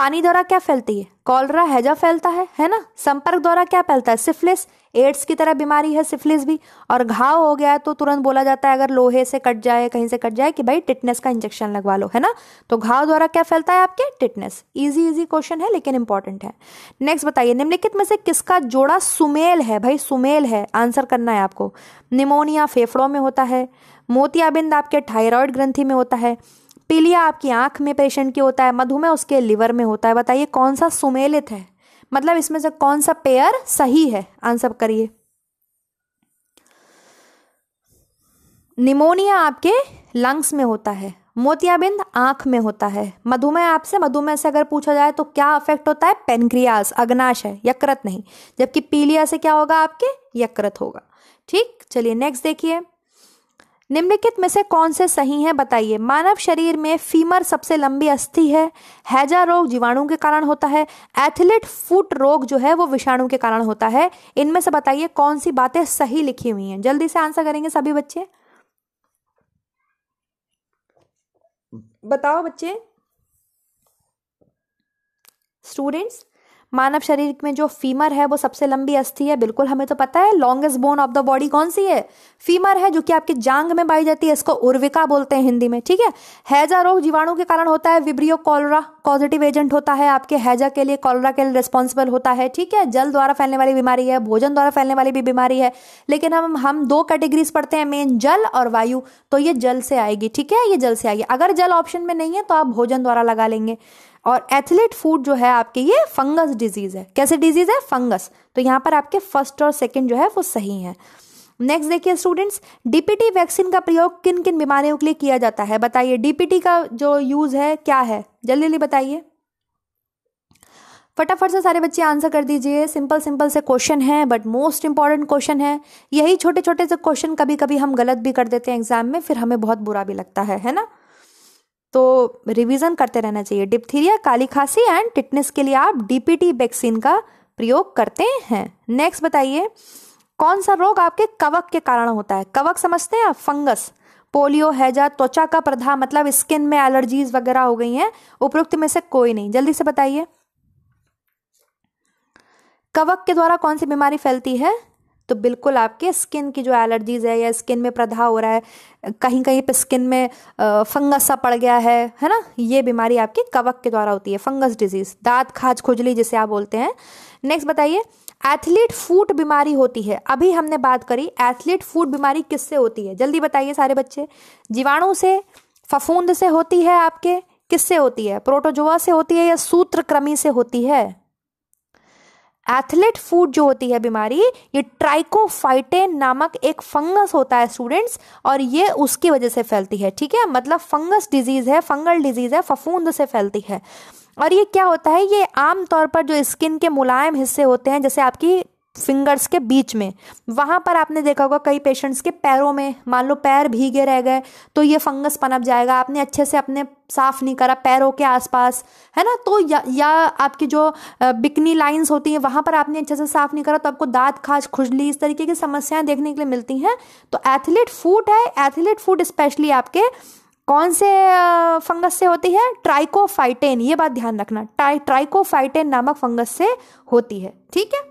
पानी द्वारा क्या फैलती है कॉलरा हैजा फैलता है है ना संपर्क द्वारा क्या फैलता है सिफलिस एड्स की तरह बीमारी है सिफलिस भी और घाव हो गया तो तुरंत बोला जाता है अगर लोहे से कट जाए कहीं से कट जाए कि भाई टिटनेस का इंजेक्शन लगवा लो है ना तो घाव द्वारा क्या फैलता है आपके टिटनेस इजी इजी क्वेश्चन है लेकिन इंपॉर्टेंट है नेक्स्ट बताइए निम्नलिखित में से किसका जोड़ा सुमेल है भाई सुमेल है आंसर करना है आपको निमोनिया फेफड़ों में होता है मोतियाबिंद आपके थायराइड ग्रंथि में होता है पीलिया आपकी आंख में पेशेंट की होता है मधुमेह उसके लिवर में होता है बताइए कौन सा सुमेलित है मतलब इसमें से कौन सा पेयर सही है आंसर करिए निमोनिया आपके लंग्स में होता है मोतियाबिंद आंख में होता है मधुमेह आपसे मधुमेह से अगर पूछा जाए तो क्या अफेक्ट होता है पेनक्रियास है यकृत नहीं जबकि पीलिया से क्या होगा आपके यकृत होगा ठीक चलिए नेक्स्ट देखिए निम्नलिखित में से कौन से सही हैं बताइए मानव शरीर में फीमर सबसे लंबी अस्थि है हैजा रोग जीवाणु के कारण होता है एथलीट फुट रोग जो है वो विषाणु के कारण होता है इनमें से बताइए कौन सी बातें सही लिखी हुई हैं जल्दी से आंसर करेंगे सभी बच्चे बताओ बच्चे स्टूडेंट्स मानव शरीर में जो फीमर है वो सबसे लंबी अस्थि है बिल्कुल हमें तो पता है longest bone of the body कौन सी है फीमर है जो कि आपके जांग में पाई जाती है इसको उर्विका बोलते हैं हिंदी में ठीक है हैजा रोग जीवाणु के कारण होता है विब्रियो कॉलरा पॉजिटिव एजेंट होता है आपके हैजा के लिए कॉलरा के लिए रिस्पॉन्सिबल होता है ठीक है जल द्वारा फैलने वाली बीमारी है भोजन द्वारा फैलने वाली भी बीमारी है लेकिन हम हम दो कैटेगरीज पढ़ते हैं मेन जल और वायु तो ये जल से आएगी ठीक है ये जल से आएगी अगर जल ऑप्शन में नहीं है तो आप भोजन द्वारा लगा लेंगे और एथलीट फूड जो है आपके ये फंगस डिजीज है कैसे डिजीज है फंगस तो यहाँ पर आपके फर्स्ट और सेकेंड जो है वो सही है नेक्स्ट देखिए स्टूडेंट्स डीपीटी वैक्सीन का प्रयोग किन किन बीमारियों के लिए किया जाता है बताइए डीपीटी का जो यूज है क्या है जल्दी जल्दी बताइए फटाफट से सारे बच्चे आंसर कर दीजिए सिंपल सिंपल से क्वेश्चन है बट मोस्ट इंपॉर्टेंट क्वेश्चन है यही छोटे छोटे से क्वेश्चन कभी कभी हम गलत भी कर देते हैं एग्जाम में फिर हमें बहुत बुरा भी लगता है है ना तो रिवीजन करते रहना चाहिए डिप्थीरिया काली खांसी एंड टिटनेस के लिए आप डीपीटी वैक्सीन का प्रयोग करते हैं नेक्स्ट बताइए कौन सा रोग आपके कवक के कारण होता है कवक समझते हैं आप फंगस पोलियो हैजा त्वचा का प्रधा मतलब स्किन में एलर्जीज वगैरह हो गई हैं उपरोक्त में से कोई नहीं जल्दी से बताइए कवक के द्वारा कौन सी बीमारी फैलती है तो बिल्कुल आपके स्किन की जो एलर्जीज है या स्किन में प्रधा हो रहा है कहीं कहीं पे स्किन में फंगस सा पड़ गया है है ना ये बीमारी आपकी कवक के द्वारा होती है फंगस डिजीज दांत खाज खुजली जिसे आप बोलते हैं नेक्स्ट बताइए एथलीट फूट बीमारी होती है अभी हमने बात करी एथलीट फूट बीमारी किससे होती है जल्दी बताइए सारे बच्चे जीवाणु से फफूंद से होती है आपके किससे होती है प्रोटोजोआ से होती है या सूत्रक्रमी से होती है एथलेट फूड जो होती है बीमारी ये ट्राइकोफाइटेन नामक एक फंगस होता है स्टूडेंट्स और ये उसकी वजह से फैलती है ठीक है मतलब फंगस डिजीज़ है फंगल डिजीज़ है फफूंद से फैलती है और ये क्या होता है ये आमतौर पर जो स्किन के मुलायम हिस्से होते हैं जैसे आपकी फिंगर्स के बीच में वहां पर आपने देखा होगा कई पेशेंट्स के पैरों में मान लो पैर भीगे रह गए तो ये फंगस पनप जाएगा आपने अच्छे से अपने साफ नहीं करा पैरों के आसपास है ना तो या, या आपकी जो बिकनी लाइंस होती हैं वहां पर आपने अच्छे से साफ नहीं करा तो आपको दांत खाज खुजली इस तरीके की समस्याएं देखने के लिए मिलती हैं तो एथलीट फूट है एथलीट फूट स्पेशली आपके कौन से फंगस से होती है ट्राइकोफाइटेन ये बात ध्यान रखना ट्राइकोफाइटेन नामक फंगस से होती है ठीक है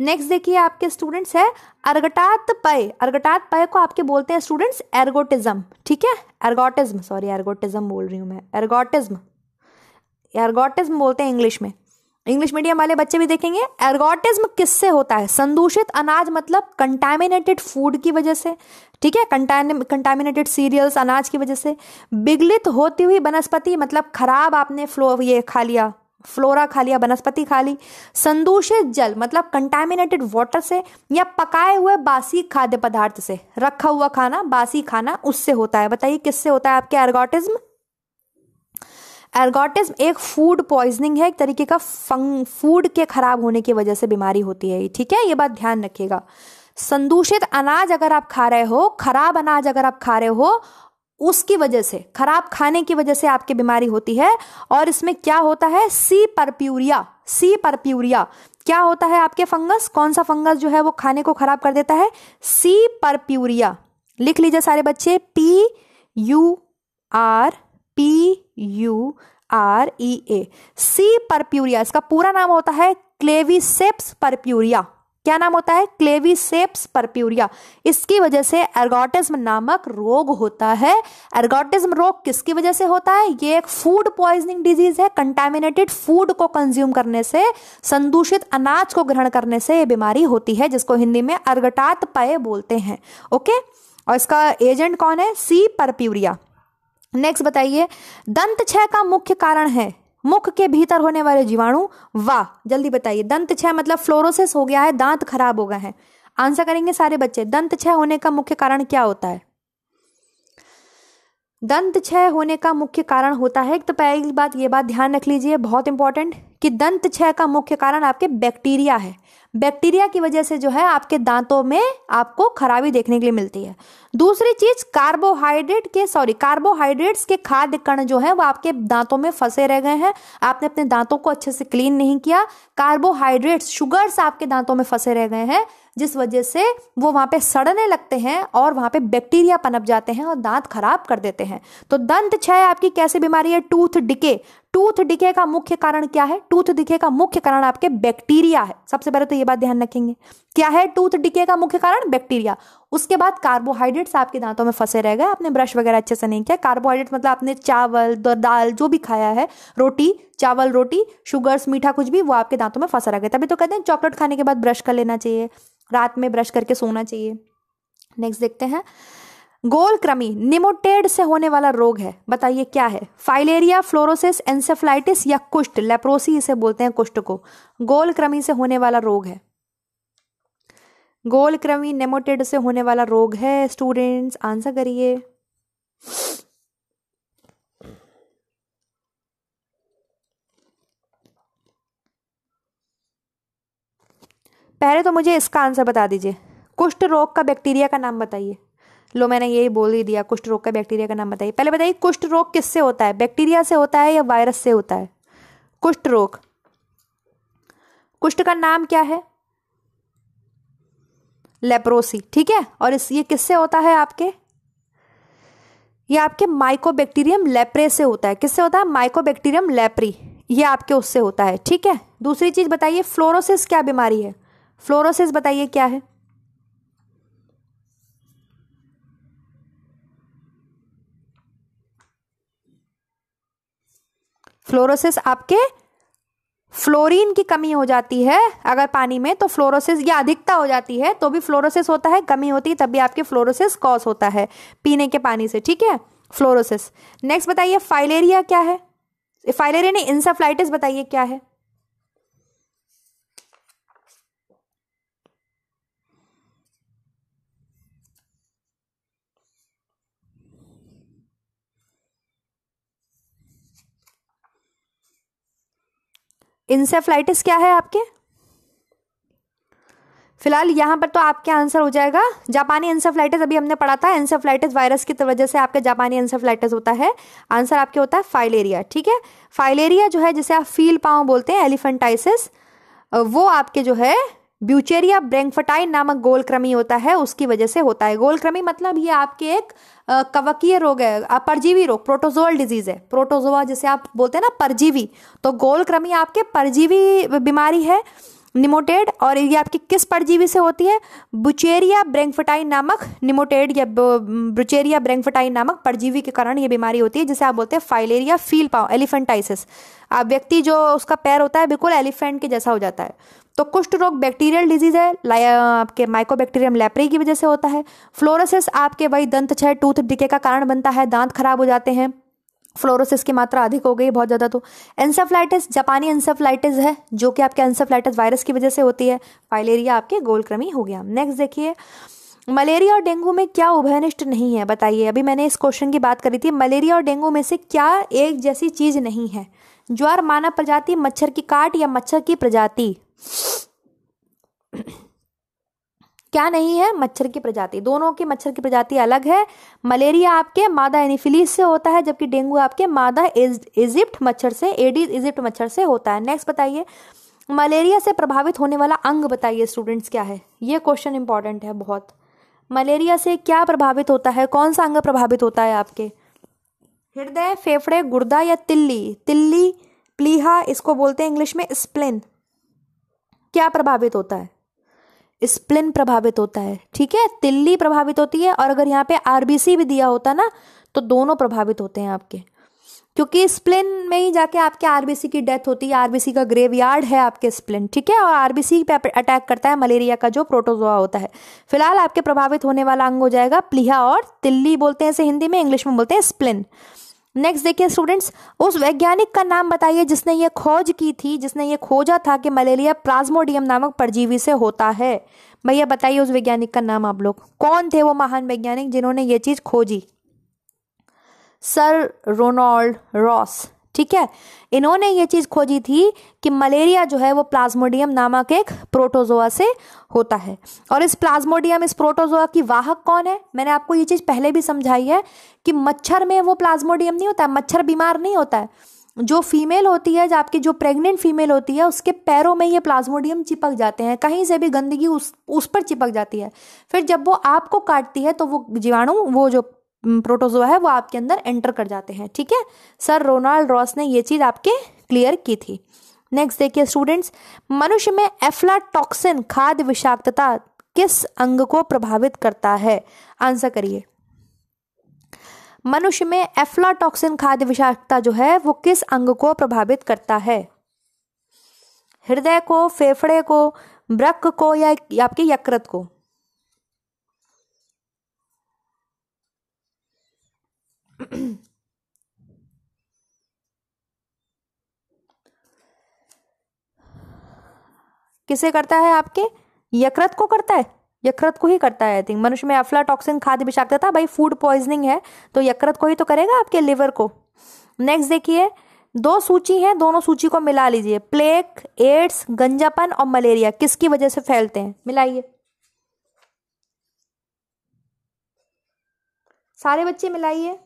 नेक्स्ट देखिए आपके स्टूडेंट्स है अर्गटात पय अर्गटात पय को आपके बोलते हैं स्टूडेंट्स एर्गोटिज्म ठीक है एर्गोटिज्म सॉरी एर्गोटिज्म बोल रही हूँ मैं एर्गोटिज्म एर्गोटिज्म बोलते हैं इंग्लिश में इंग्लिश मीडियम वाले बच्चे भी देखेंगे एर्गोटिज्म किससे होता है संदूषित अनाज मतलब कंटामिनेटेड फूड की वजह से ठीक है कंटामिनेटेड सीरियल्स अनाज की वजह से बिगलित होती हुई वनस्पति मतलब खराब आपने फ्लो ये खा लिया फ्लोरा खा लिया वनस्पति खा ली संदूषित जल मतलब कंटामिनेटेड वाटर से या पकाए हुए बासी खाद्य पदार्थ से रखा हुआ खाना बासी खाना उससे होता है बताइए किससे होता है आपके एर्गोटिज्म एर्गोटिज्म एक फूड पॉइजनिंग है एक तरीके का फूड के खराब होने की वजह से बीमारी होती है ठीक है ये बात ध्यान रखिएगा संदूषित अनाज अगर आप खा रहे हो खराब अनाज अगर आप खा रहे हो उसकी वजह से खराब खाने की वजह से आपकी बीमारी होती है और इसमें क्या होता है सी परप्यूरिया सी परप्यूरिया क्या होता है आपके फंगस कौन सा फंगस जो है वो खाने को खराब कर देता है सी परप्यूरिया लिख लीजिए सारे बच्चे P U R P U R E A C purpurea इसका पूरा नाम होता है क्लेविसेप्स परप्यूरिया क्या नाम होता है क्लेवी सेप्स परप्यूरिया इसकी वजह से एर्गोटिज्म नामक रोग होता है एर्गोटिज्म रोग किसकी वजह से होता है ये एक फूड पॉइजनिंग डिजीज है कंटेमिनेटेड फूड को कंज्यूम करने से संदूषित अनाज को ग्रहण करने से ये बीमारी होती है जिसको हिंदी में अर्गटात पय बोलते हैं ओके और इसका एजेंट कौन है सी परप्यूरिया नेक्स्ट बताइए दंत क्षय का मुख्य कारण है मुख के भीतर होने वाले जीवाणु वाह जल्दी बताइए दंत क्षय मतलब फ्लोरोसिस हो गया है दांत खराब हो गए हैं आंसर करेंगे सारे बच्चे दंत छय होने का मुख्य कारण क्या होता है दंत छय होने का मुख्य कारण होता है तो पहली बात ये बात ध्यान रख लीजिए बहुत इंपॉर्टेंट कि दंत छय का मुख्य कारण आपके बैक्टीरिया है बैक्टीरिया की वजह से जो है आपके दांतों में आपको खराबी देखने के लिए मिलती है दूसरी चीज कार्बोहाइड्रेट के सॉरी कार्बोहाइड्रेट्स के खाद्य कण जो है वो आपके दांतों में फंसे रह गए हैं आपने अपने दांतों को अच्छे से क्लीन नहीं किया कार्बोहाइड्रेट्स शुगर्स आपके दांतों में फंसे रह गए हैं जिस वजह से वो वहाँ पे सड़ने लगते हैं और वहाँ पे बैक्टीरिया पनप जाते हैं और दांत खराब कर देते हैं तो दंत क्षय आपकी कैसी बीमारी है टूथ डिके टूथ डिके का मुख्य कारण क्या है टूथ डिके का मुख्य कारण आपके बैक्टीरिया है सबसे पहले तो ये बात ध्यान रखेंगे क्या है टूथ डिके का मुख्य कारण बैक्टीरिया उसके बाद कार्बोहाइड्रेट्स आपके दांतों में फंसे रह गए आपने ब्रश वगैरह अच्छे से नहीं किया कार्बोहाइड्रेट मतलब आपने चावल दाल जो भी खाया है रोटी चावल रोटी शुगर्स मीठा कुछ भी वो आपके दांतों में फंसा रह गया तभी तो कहते हैं चॉकलेट खाने के बाद ब्रश कर लेना चाहिए रात में ब्रश करके सोना चाहिए नेक्स्ट देखते हैं गोलक्रमी निमोटेड से होने वाला रोग है बताइए क्या है फाइलेरिया फ्लोरोसिस एंसेफ्लाइटिस या कुष्ठ लेप्रोसी इसे बोलते हैं कुष्ठ को गोलक्रमी से होने वाला रोग है गोलक्रमी नेमोटेड से होने वाला रोग है स्टूडेंट्स आंसर करिए पहले तो मुझे इसका आंसर बता दीजिए कुष्ठ रोग का बैक्टीरिया का नाम बताइए लो मैंने यही बोल ही दिया कुष्ठ रोग का बैक्टीरिया का नाम बताइए पहले बताइए कुष्ठ रोग किससे होता है बैक्टीरिया से होता है या वायरस से होता है कुष्ठ रोग कुष्ठ का नाम क्या है लेप्रोसी ठीक है और इस ये किससे होता है आपके ये आपके माइकोबैक्टीरियम लेप्रे से होता है किससे होता है माइकोबैक्टीरियम लेप्री ये आपके उससे होता है ठीक है दूसरी चीज बताइए फ्लोरोसिस क्या बीमारी है फ्लोरोसिस बताइए क्या है फ्लोरोसिस आपके फ्लोरीन की कमी हो जाती है अगर पानी में तो फ्लोरोसिस या अधिकता हो जाती है तो भी फ्लोरोसिस होता है कमी होती है भी आपके फ्लोरोसिस कॉज होता है पीने के पानी से ठीक है फ्लोरोसिस नेक्स्ट बताइए फाइलेरिया क्या है फाइलेरिया ने इंसाफ्लाइटिस बताइए क्या है इंसेफ्लाइटिस क्या है आपके फिलहाल यहाँ पर तो आपके आंसर हो जाएगा जापानी इंसेफ्लाइटिस अभी हमने पढ़ा था इंसेफ्लाइटिस वायरस की तो वजह से आपका जापानी इंसेफ्लाइटिस होता है आंसर आपके होता है फाइलेरिया ठीक है फाइलेरिया जो है जिसे आप फील पाओ बोलते हैं एलिफेंटाइसिस वो आपके जो है ब्यूचेरिया ब्रेंगफटाइन नामक गोलक्रमी होता है उसकी वजह से होता है गोलक्रमी मतलब ये आपके एक कवकीय रोग है अपरजीवी रोग प्रोटोजोअल डिजीज है प्रोटोजोआ जिसे आप बोलते हैं ना परजीवी तो गोलक्रमी आपके परजीवी बीमारी है निमोटेड और ये आपकी किस परजीवी से होती है बुचेरिया ब्रेंगफटाइन नामक निमोटेड या बुचेरिया ब्रेंगफटाइन नामक परजीवी के कारण ये बीमारी होती है जिसे आप बोलते हैं फाइलेरिया फील पाओ एलिफेंटाइसिस आप व्यक्ति जो उसका पैर होता है बिल्कुल एलिफेंट के जैसा हो जाता है तो कुष्ठ रोग बैक्टीरियल डिजीज है आपके माइकोबैक्टीरियम लेप्रे की वजह से होता है फ्लोरोसिस आपके वही दंत छह टूथ डिके का कारण बनता है दांत खराब हो जाते हैं फ्लोरोसिस की मात्रा अधिक हो गई बहुत ज़्यादा तो एंसेफ्लाइटिस जापानी एंसेफ्लाइटिस है जो कि आपके एंसेफ्लाइटिस वायरस की वजह से होती है फाइलेरिया आपके गोलक्रमी हो गया नेक्स्ट देखिए मलेरिया और डेंगू में क्या उभयनिष्ठ नहीं है बताइए अभी मैंने इस क्वेश्चन की बात करी थी मलेरिया और डेंगू में से क्या एक जैसी चीज़ नहीं है ज्वार मानव प्रजाति मच्छर की काट या मच्छर की प्रजाति क्या नहीं है मच्छर की प्रजाति दोनों की मच्छर की प्रजाति अलग है मलेरिया आपके मादा एनिफिलीस से होता है जबकि डेंगू आपके मादा इजिप्ट मच्छर से एडीज इजिप्ट मच्छर से होता है नेक्स्ट बताइए मलेरिया से प्रभावित होने वाला अंग बताइए स्टूडेंट्स क्या है ये क्वेश्चन इंपॉर्टेंट है बहुत मलेरिया से क्या प्रभावित होता है कौन सा अंग प्रभावित होता है आपके हृदय फेफड़े गुर्दा या तिल्ली तिल्ली प्लीहा इसको बोलते हैं इंग्लिश में स्प्लिन क्या प्रभावित होता है स्प्लिन प्रभावित होता है ठीक है तिल्ली प्रभावित होती है और अगर यहाँ पे आरबीसी भी दिया होता ना तो दोनों प्रभावित होते हैं आपके क्योंकि स्प्लिन में ही जाके आपके आरबीसी की डेथ होती है आरबीसी का ग्रेवयार्ड है आपके स्प्लिन ठीक है और आरबीसी पे अटैक करता है मलेरिया का जो प्रोटोजोआ होता है फिलहाल आपके प्रभावित होने वाला अंग हो जाएगा प्लीहा और तिल्ली बोलते हैं इसे हिंदी में इंग्लिश में बोलते हैं स्प्लिन नेक्स्ट देखिए स्टूडेंट्स उस वैज्ञानिक का नाम बताइए जिसने ये खोज की थी जिसने ये खोजा था कि मलेरिया प्लाज्मोडियम नामक परजीवी से होता है भैया बताइए उस वैज्ञानिक का नाम आप लोग कौन थे वो महान वैज्ञानिक जिन्होंने ये चीज खोजी सर रोनाल्ड रॉस ठीक है इन्होंने ये चीज़ खोजी थी कि मलेरिया जो है वो प्लाज्मोडियम नामक एक प्रोटोजोआ से होता है और इस प्लाज्मोडियम इस प्रोटोजोआ की वाहक कौन है मैंने आपको ये चीज़ पहले भी समझाई है कि मच्छर में वो प्लाज्मोडियम नहीं होता है मच्छर बीमार नहीं होता है जो फीमेल होती है आपकी जो प्रेग्नेंट फीमेल होती है उसके पैरों में ये प्लाज्मोडियम चिपक जाते हैं कहीं से भी गंदगी उस उस पर चिपक जाती है फिर जब वो आपको काटती है तो वो जीवाणु वो जो प्रोटोजोआ है वो आपके अंदर एंटर कर जाते हैं ठीक है सर रोनाल्ड रॉस ने ये चीज़ आपके क्लियर की थी नेक्स्ट देखिए स्टूडेंट्स मनुष्य में एफ्लाटॉक्सिन खाद्य विषाक्तता किस अंग को प्रभावित करता है आंसर करिए मनुष्य में एफ्लाटॉक्सिन खाद्य विषाक्तता जो है वो किस अंग को प्रभावित करता है हृदय को फेफड़े को ब्रक को या आपके यकृत को किसे करता है आपके यकृत को करता है यकृत को ही करता है आई थिंक मनुष्य में टॉक्सिन खाद्य विषाक्तता था भाई फूड पॉइजनिंग है तो यकृत को ही तो करेगा आपके लिवर को नेक्स्ट देखिए दो सूची है दोनों सूची को मिला लीजिए प्लेग एड्स गंजापन और मलेरिया किसकी वजह से फैलते हैं मिलाइए सारे बच्चे मिलाइए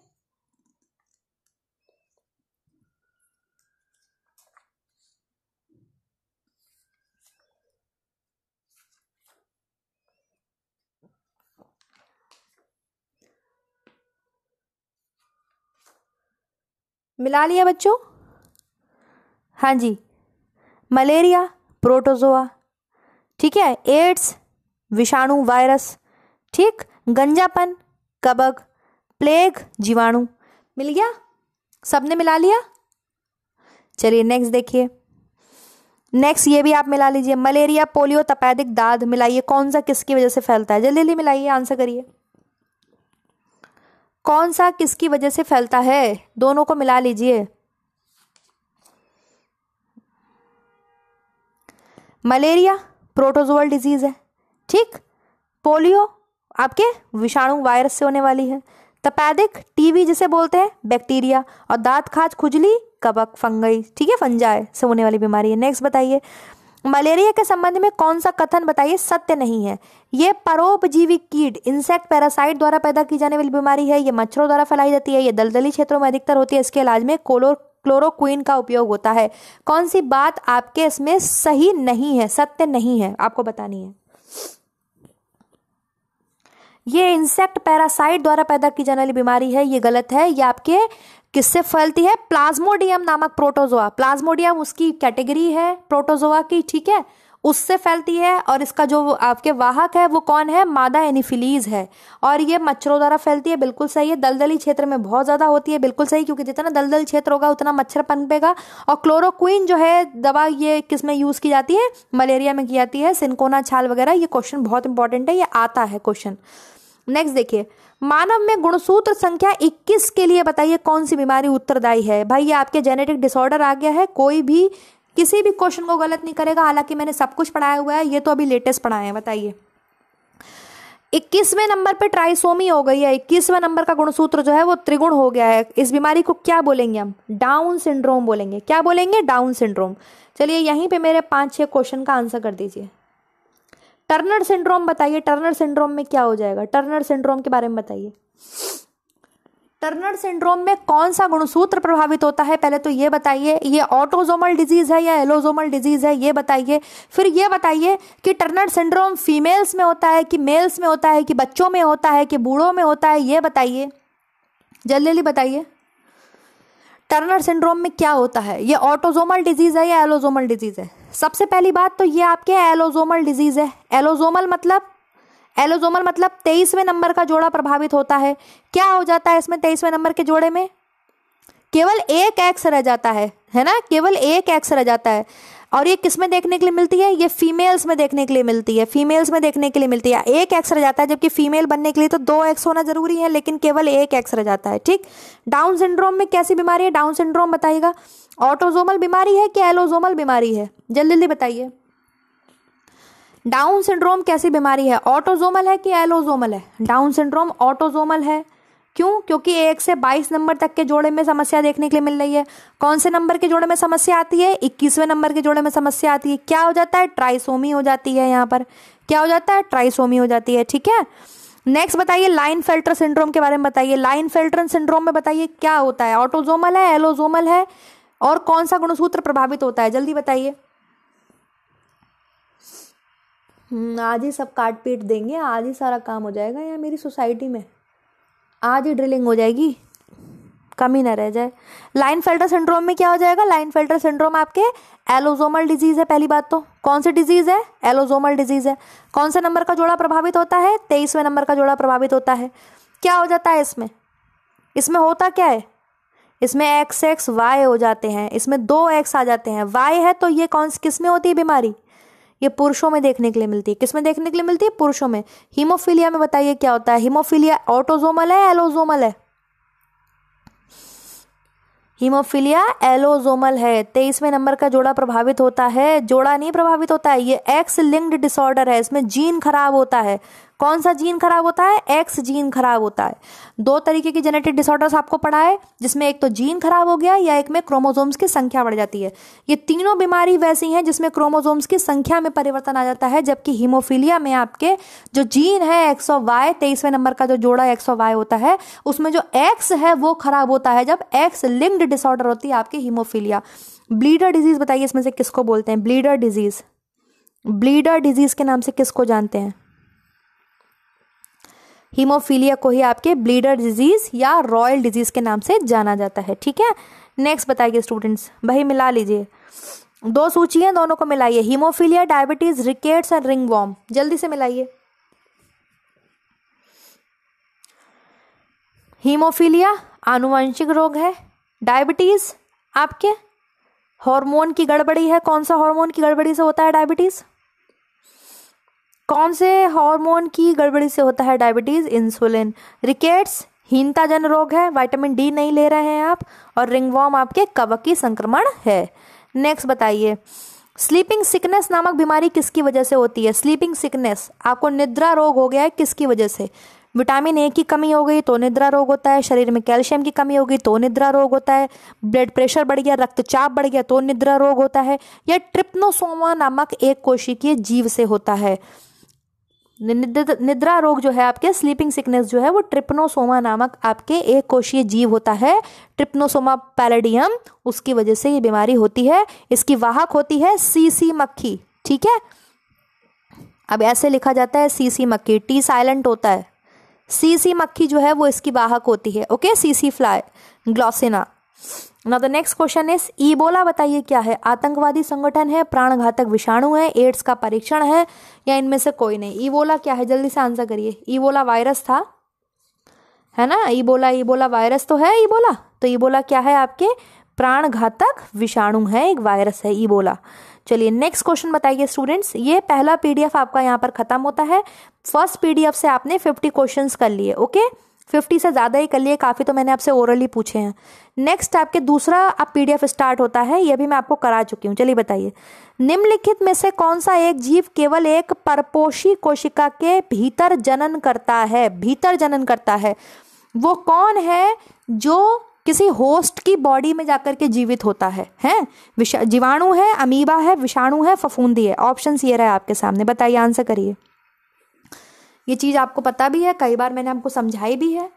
मिला लिया बच्चों हाँ जी मलेरिया प्रोटोजोआ ठीक है एड्स विषाणु वायरस ठीक गंजापन कबक प्लेग जीवाणु मिल गया सबने मिला लिया चलिए नेक्स्ट देखिए नेक्स्ट ये भी आप मिला लीजिए मलेरिया पोलियो तपैदिक दाद मिलाइए कौन सा किसकी वजह से फैलता है जल्दी जल्दी मिलाइए आंसर करिए कौन सा किसकी वजह से फैलता है दोनों को मिला लीजिए मलेरिया प्रोटोजोअल डिजीज़ है ठीक पोलियो आपके विषाणु वायरस से होने वाली है तपैदिक टीवी जिसे बोलते हैं बैक्टीरिया और दांत खाज खुजली कबक फंगई ठीक है फंजाए से होने वाली बीमारी है नेक्स्ट बताइए मलेरिया के संबंध में कौन सा कथन बताइए सत्य नहीं है ये परोपजीवी कीट इंसेक्ट पैरासाइट द्वारा पैदा की जाने वाली बीमारी है ये मच्छरों द्वारा फैलाई जाती है ये दलदली क्षेत्रों में अधिकतर होती है इसके इलाज में कोलोर क्लोरोक्विन का उपयोग होता है कौन सी बात आपके इसमें सही नहीं है सत्य नहीं है आपको बतानी है ये इंसेक्ट पैरासाइट द्वारा पैदा की जाने वाली बीमारी है ये गलत है ये आपके किससे फैलती है प्लाज्मोडियम नामक प्रोटोजोआ प्लाज्मोडियम उसकी कैटेगरी है प्रोटोजोआ की ठीक है उससे फैलती है और इसका जो आपके वाहक है वो कौन है मादा एनिफिलीज है और ये मच्छरों द्वारा फैलती है बिल्कुल सही है दलदली क्षेत्र में बहुत ज़्यादा होती है बिल्कुल सही क्योंकि जितना दलदल क्षेत्र होगा उतना मच्छर पनपेगा और क्लोरोक्विन जो है दवा ये किस में यूज़ की जाती है मलेरिया में की जाती है सिंकोना छाल वगैरह ये क्वेश्चन बहुत इंपॉर्टेंट है ये आता है क्वेश्चन नेक्स्ट देखिए मानव में गुणसूत्र संख्या 21 के लिए बताइए कौन सी बीमारी उत्तरदायी है भाई ये आपके जेनेटिक डिसऑर्डर आ गया है कोई भी किसी भी क्वेश्चन को गलत नहीं करेगा हालांकि मैंने सब कुछ पढ़ाया हुआ है ये तो अभी लेटेस्ट पढ़ाए हैं बताइए इक्कीसवें नंबर पे ट्राइसोमी हो गई है इक्कीसवें नंबर का गुणसूत्र जो है वो त्रिगुण हो गया है इस बीमारी को क्या बोलेंगे हम डाउन सिंड्रोम बोलेंगे क्या बोलेंगे डाउन सिंड्रोम चलिए यहीं पे मेरे पांच छह क्वेश्चन का आंसर कर दीजिए टर्नर सिंड्रोम बताइए टर्नर सिंड्रोम में क्या हो जाएगा टर्नर सिंड्रोम के बारे में बताइए टर्नर सिंड्रोम में कौन सा गुणसूत्र प्रभावित होता है पहले तो ये बताइए ये ऑटोजोमल डिजीज है या एलोजोमल डिजीज है ये बताइए फिर ये बताइए कि टर्नर सिंड्रोम फीमेल्स में होता है कि मेल्स में होता है कि बच्चों में होता है कि बूढ़ों में होता है ये बताइए जल्दी जल्दी बताइए टर्नर सिंड्रोम में क्या होता है ये ऑटोजोमल डिजीज है या एलोजोमल डिजीज है सबसे पहली बात तो ये आपके एलोजोमल डिजीज है एलोजोमल मतलब एलोजोमल मतलब तेईसवें नंबर का जोड़ा प्रभावित होता है क्या हो जाता है इसमें तेईसवें नंबर के जोड़े में केवल एक एक्स रह जाता है है ना केवल एक एक्स रह जाता है और ये किस में देखने के लिए मिलती है ये फीमेल्स में देखने के लिए मिलती है फीमेल्स में देखने के लिए मिलती है एक एक्स रह जाता है जबकि फीमेल बनने के लिए तो दो एक्स होना जरूरी है लेकिन केवल एक एक्स रह जाता है ठीक डाउन सिंड्रोम में कैसी बीमारी है डाउन सिंड्रोम बताइएगा ऑटोजोमल बीमारी है कि एलोजोमल बीमारी है जल्दी जल्दी बताइए डाउन सिंड्रोम कैसी बीमारी है ऑटोजोमल है कि एलोजोमल है डाउन सिंड्रोम ऑटोजोमल है क्यों क्योंकि एक से बाईस नंबर तक के जोड़े में समस्या देखने के लिए मिल रही है कौन से नंबर के जोड़े में समस्या आती है इक्कीसवें नंबर के जोड़े में समस्या आती है क्या हो जाता है ट्राइसोमी हो जाती है यहाँ पर क्या हो जाता है ट्राइसोमी हो जाती है ठीक है नेक्स्ट बताइए लाइन फिल्टर सिंड्रोम के बारे में बताइए लाइन फिल्टर सिंड्रोम में बताइए क्या होता है ऑटोजोमल है एलोजोमल है और कौन सा गुणसूत्र प्रभावित होता है जल्दी बताइए हम्म, आज ही सब काट पीट देंगे आज ही सारा काम हो जाएगा यहाँ मेरी सोसाइटी में आज ही ड्रिलिंग हो जाएगी कम ही ना रह जाए लाइन फिल्टर सिंड्रोम में क्या हो जाएगा लाइन फिल्टर सिंड्रोम आपके एलोजोमल डिजीज है पहली बात तो कौन सी डिजीज है एलोजोमल डिजीज है कौन से नंबर का जोड़ा प्रभावित होता है तेईसवें नंबर का जोड़ा प्रभावित होता है क्या हो जाता है इसमें इसमें होता क्या है इसमें एक्स एक्स वाई हो जाते हैं इसमें दो एक्स आ जाते हैं वाई है तो ये कौन किस में होती है बीमारी ये पुरुषों में देखने के लिए मिलती है किसमें देखने के लिए मिलती है पुरुषों में हीमोफीलिया में बताइए क्या होता है हीमोफीलिया ऑटोजोमल है एलोजोमल है हीमोफीलिया एलोजोमल है तेईसवें नंबर का जोड़ा प्रभावित होता है जोड़ा नहीं प्रभावित होता है ये एक्स लिंक्ड डिसऑर्डर है इसमें जीन खराब होता है कौन सा जीन खराब होता है एक्स जीन खराब होता है दो तरीके के जेनेटिक डिसऑर्डर्स आपको पढ़ा है जिसमें एक तो जीन खराब हो गया या एक में क्रोमोजोम्स की संख्या बढ़ जाती है ये तीनों बीमारी वैसी हैं जिसमें क्रोमोजोम्स की संख्या में परिवर्तन आ जाता है जबकि हीमोफीलिया में आपके जो जीन है एक्स और वाई तेईसवें नंबर का जो जोड़ा एक्स और वाई होता है उसमें जो एक्स है वो खराब होता है जब एक्स लिंक्ड डिसऑर्डर होती है आपकी हीमोफीलिया ब्लीडर डिजीज बताइए इसमें से किसको बोलते हैं ब्लीडर डिजीज ब्लीडर डिजीज के नाम से किसको जानते हैं हीमोफीलिया को ही आपके ब्लीडर डिजीज या रॉयल डिजीज के नाम से जाना जाता है ठीक है नेक्स्ट बताइए स्टूडेंट्स भाई मिला लीजिए दो सूची हैं दोनों को मिलाइए haemophilia diabetes rickets and worm जल्दी से मिलाइए हीमोफीलिया आनुवंशिक रोग है डायबिटीज आपके हार्मोन की गड़बड़ी है कौन सा हार्मोन की गड़बड़ी से होता है डायबिटीज कौन से हार्मोन की गड़बड़ी से होता है डायबिटीज इंसुलिन रिकेट्स हीनताजन रोग है विटामिन डी नहीं ले रहे हैं आप और रिंगवॉर्म आपके कवक की संक्रमण है नेक्स्ट बताइए स्लीपिंग सिकनेस नामक बीमारी किसकी वजह से होती है स्लीपिंग सिकनेस आपको निद्रा रोग हो गया है किसकी वजह से विटामिन ए की कमी हो गई तो निद्रा रोग होता है शरीर में कैल्शियम की कमी हो गई तो निद्रा रोग होता है ब्लड प्रेशर बढ़ गया रक्तचाप बढ़ गया तो निद्रा रोग होता है या ट्रिप्नोसोमा नामक एक कोशिकीय जीव से होता है निद्रा रोग जो है आपके स्लीपिंग सिकनेस जो है वो ट्रिप्नोसोमा नामक आपके एक कोशीय जीव होता है ट्रिप्नोसोमा पैलेडियम उसकी वजह से ये बीमारी होती है इसकी वाहक होती है सीसी मक्खी ठीक है अब ऐसे लिखा जाता है सीसी मक्खी टी साइलेंट होता है सीसी मक्खी जो है वो इसकी वाहक होती है ओके सीसी फ्लाई ग्लॉसिना ना the next question is Ebola बताइए क्या है आतंकवादी संगठन है प्राण घातक विषाणु है एड्स का परीक्षण है या इनमें से कोई नहीं ईबोला क्या है जल्दी से आंसर करिए ईबोला वायरस था है ना ईबोला ईबोला वायरस तो है ईबोला तो ईबोला क्या है आपके प्राण घातक विषाणु है एक वायरस है ईबोला चलिए नेक्स्ट क्वेश्चन बताइए स्टूडेंट्स ये पहला पीडीएफ आपका यहाँ पर खत्म होता है फर्स्ट पीडीएफ से आपने फिफ्टी क्वेश्चंस कर लिए ओके okay? फिफ्टी से ज़्यादा ही कर लिए काफ़ी तो मैंने आपसे ओरली पूछे हैं नेक्स्ट आपके दूसरा आप पी स्टार्ट होता है यह भी मैं आपको करा चुकी हूँ चलिए बताइए निम्नलिखित में से कौन सा एक जीव केवल एक परपोषी कोशिका के भीतर जनन करता है भीतर जनन करता है वो कौन है जो किसी होस्ट की बॉडी में जाकर के जीवित होता है हैं जीवाणु है अमीबा है विषाणु है फफूंदी है ऑप्शन ये रहा है आपके सामने बताइए आंसर करिए ये चीज़ आपको पता भी है कई बार मैंने आपको समझाई भी है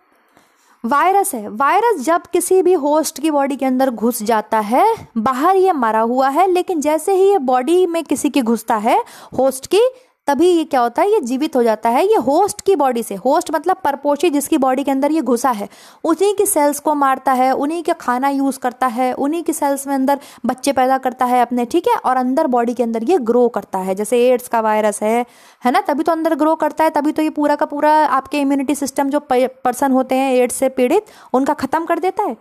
वायरस है वायरस जब किसी भी होस्ट की बॉडी के अंदर घुस जाता है बाहर ये मरा हुआ है लेकिन जैसे ही ये बॉडी में किसी के घुसता है होस्ट की तभी ये क्या होता है ये जीवित हो जाता है ये होस्ट की बॉडी से होस्ट मतलब परपोशी जिसकी बॉडी के अंदर ये घुसा है उन्हीं की सेल्स को मारता है उन्हीं का खाना यूज़ करता है उन्हीं की सेल्स में अंदर बच्चे पैदा करता है अपने ठीक है और अंदर बॉडी के अंदर ये ग्रो करता है जैसे एड्स का वायरस है है ना तभी तो अंदर ग्रो करता है तभी तो ये पूरा का पूरा आपके इम्यूनिटी सिस्टम जो पर्सन होते हैं एड्स से पीड़ित उनका ख़त्म कर देता है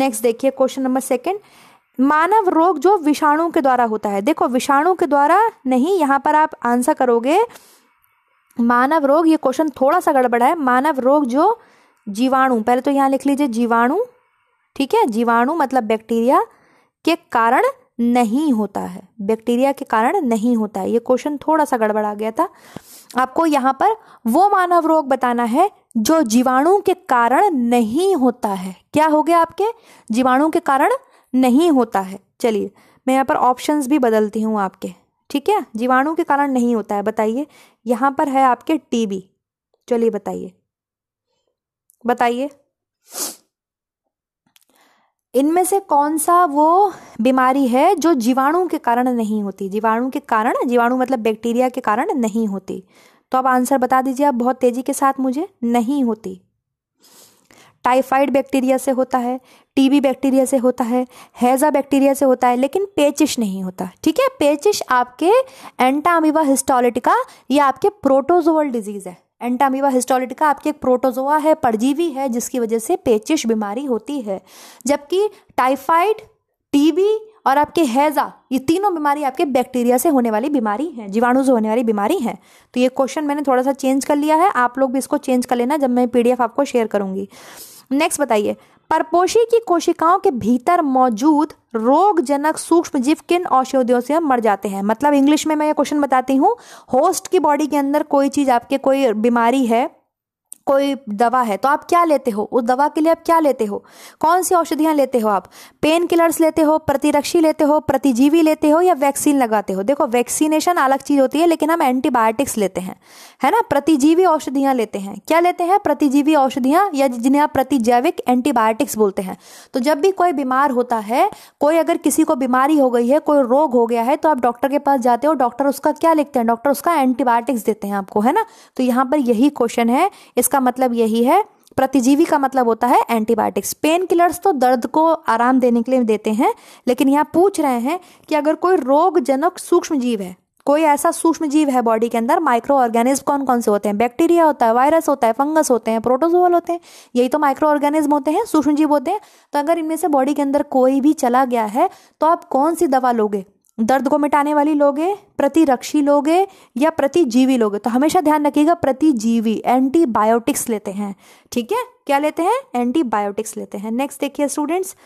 नेक्स्ट देखिए क्वेश्चन नंबर सेकेंड मानव रोग जो विषाणु के द्वारा होता है देखो विषाणु के द्वारा नहीं यहाँ पर आप आंसर करोगे मानव रोग ये क्वेश्चन थोड़ा सा गड़बड़ा है मानव रोग जो जीवाणु पहले तो यहाँ लिख लीजिए जीवाणु ठीक है जीवाणु मतलब बैक्टीरिया के कारण नहीं होता है बैक्टीरिया के कारण नहीं होता है ये क्वेश्चन थोड़ा सा गड़बड़ा गया था आपको यहाँ पर वो मानव रोग बताना है जो जीवाणु के कारण नहीं होता है क्या हो गया आपके जीवाणु के कारण नहीं होता है चलिए मैं यहाँ पर ऑप्शंस भी बदलती हूँ आपके ठीक है जीवाणु के कारण नहीं होता है बताइए यहाँ पर है आपके टीबी चलिए बताइए बताइए इनमें से कौन सा वो बीमारी है जो जीवाणु के कारण नहीं होती जीवाणु के कारण जीवाणु मतलब बैक्टीरिया के कारण नहीं होती तो आप आंसर बता दीजिए आप बहुत तेज़ी के साथ मुझे नहीं होती टाइफाइड बैक्टीरिया से होता है टीबी बैक्टीरिया से होता है हैज़ा बैक्टीरिया से होता है लेकिन पेचिश नहीं होता ठीक है पेचिश आपके एंटामिवा हिस्टोलिटिका या आपके प्रोटोजोअल डिजीज़ है एंटामिवा हिस्टोलिटिका आपके एक प्रोटोजोआ है परजीवी है जिसकी वजह से पेचिश बीमारी होती है जबकि टाइफाइड टीबी और आपके हैज़ा ये तीनों बीमारी आपके बैक्टीरिया से होने वाली बीमारी हैं जीवाणु से होने वाली बीमारी हैं तो ये क्वेश्चन मैंने थोड़ा सा चेंज कर लिया है आप लोग भी इसको चेंज कर लेना जब मैं पीडीएफ आपको शेयर करूंगी नेक्स्ट बताइए परपोशी की कोशिकाओं के भीतर मौजूद रोगजनक सूक्ष्म जीव किन औषधियों से मर जाते हैं मतलब इंग्लिश में मैं ये क्वेश्चन बताती हूँ होस्ट की बॉडी के अंदर कोई चीज़ आपके कोई बीमारी है कोई दवा है तो आप क्या लेते हो उस दवा के लिए आप क्या लेते हो कौन सी औषधियां लेते हो आप पेन किलर्स लेते हो प्रतिरक्षी लेते हो प्रतिजीवी लेते हो या वैक्सीन लगाते हो देखो वैक्सीनेशन अलग चीज़ होती है लेकिन हम एंटीबायोटिक्स लेते हैं है ना प्रतिजीवी औषधियां लेते हैं क्या लेते हैं प्रतिजीवी औषधियां या जिन्हें आप प्रतिजैविक एंटीबायोटिक्स बोलते हैं तो जब भी कोई बीमार होता है कोई अगर किसी को बीमारी हो गई है कोई रोग हो गया है तो आप डॉक्टर के पास जाते हो डॉक्टर उसका क्या लिखते हैं डॉक्टर उसका एंटीबायोटिक्स देते हैं आपको है ना तो यहां पर यही क्वेश्चन है इसका का मतलब यही है प्रतिजीवी का मतलब होता है एंटीबायोटिक्स पेन किलर्स तो दर्द को आराम देने के लिए देते हैं लेकिन यहाँ पूछ रहे हैं कि अगर कोई रोगजनक सूक्ष्म जीव है कोई ऐसा सूक्ष्म जीव है बॉडी के अंदर माइक्रो ऑर्गेनिज्म कौन कौन से होते हैं बैक्टीरिया होता है वायरस होता है फंगस होते हैं प्रोटोजोअल होते हैं यही तो माइक्रो ऑर्गेनिज्म होते हैं सूक्ष्म जीव होते हैं तो अगर इनमें से बॉडी के अंदर कोई भी चला गया है तो आप कौन सी दवा लोगे दर्द को मिटाने वाली लोगे प्रतिरक्षी लोगे या प्रतिजीवी लोगे तो हमेशा ध्यान रखिएगा प्रतिजीवी एंटीबायोटिक्स लेते हैं ठीक है क्या लेते हैं एंटीबायोटिक्स लेते हैं नेक्स्ट देखिए स्टूडेंट्स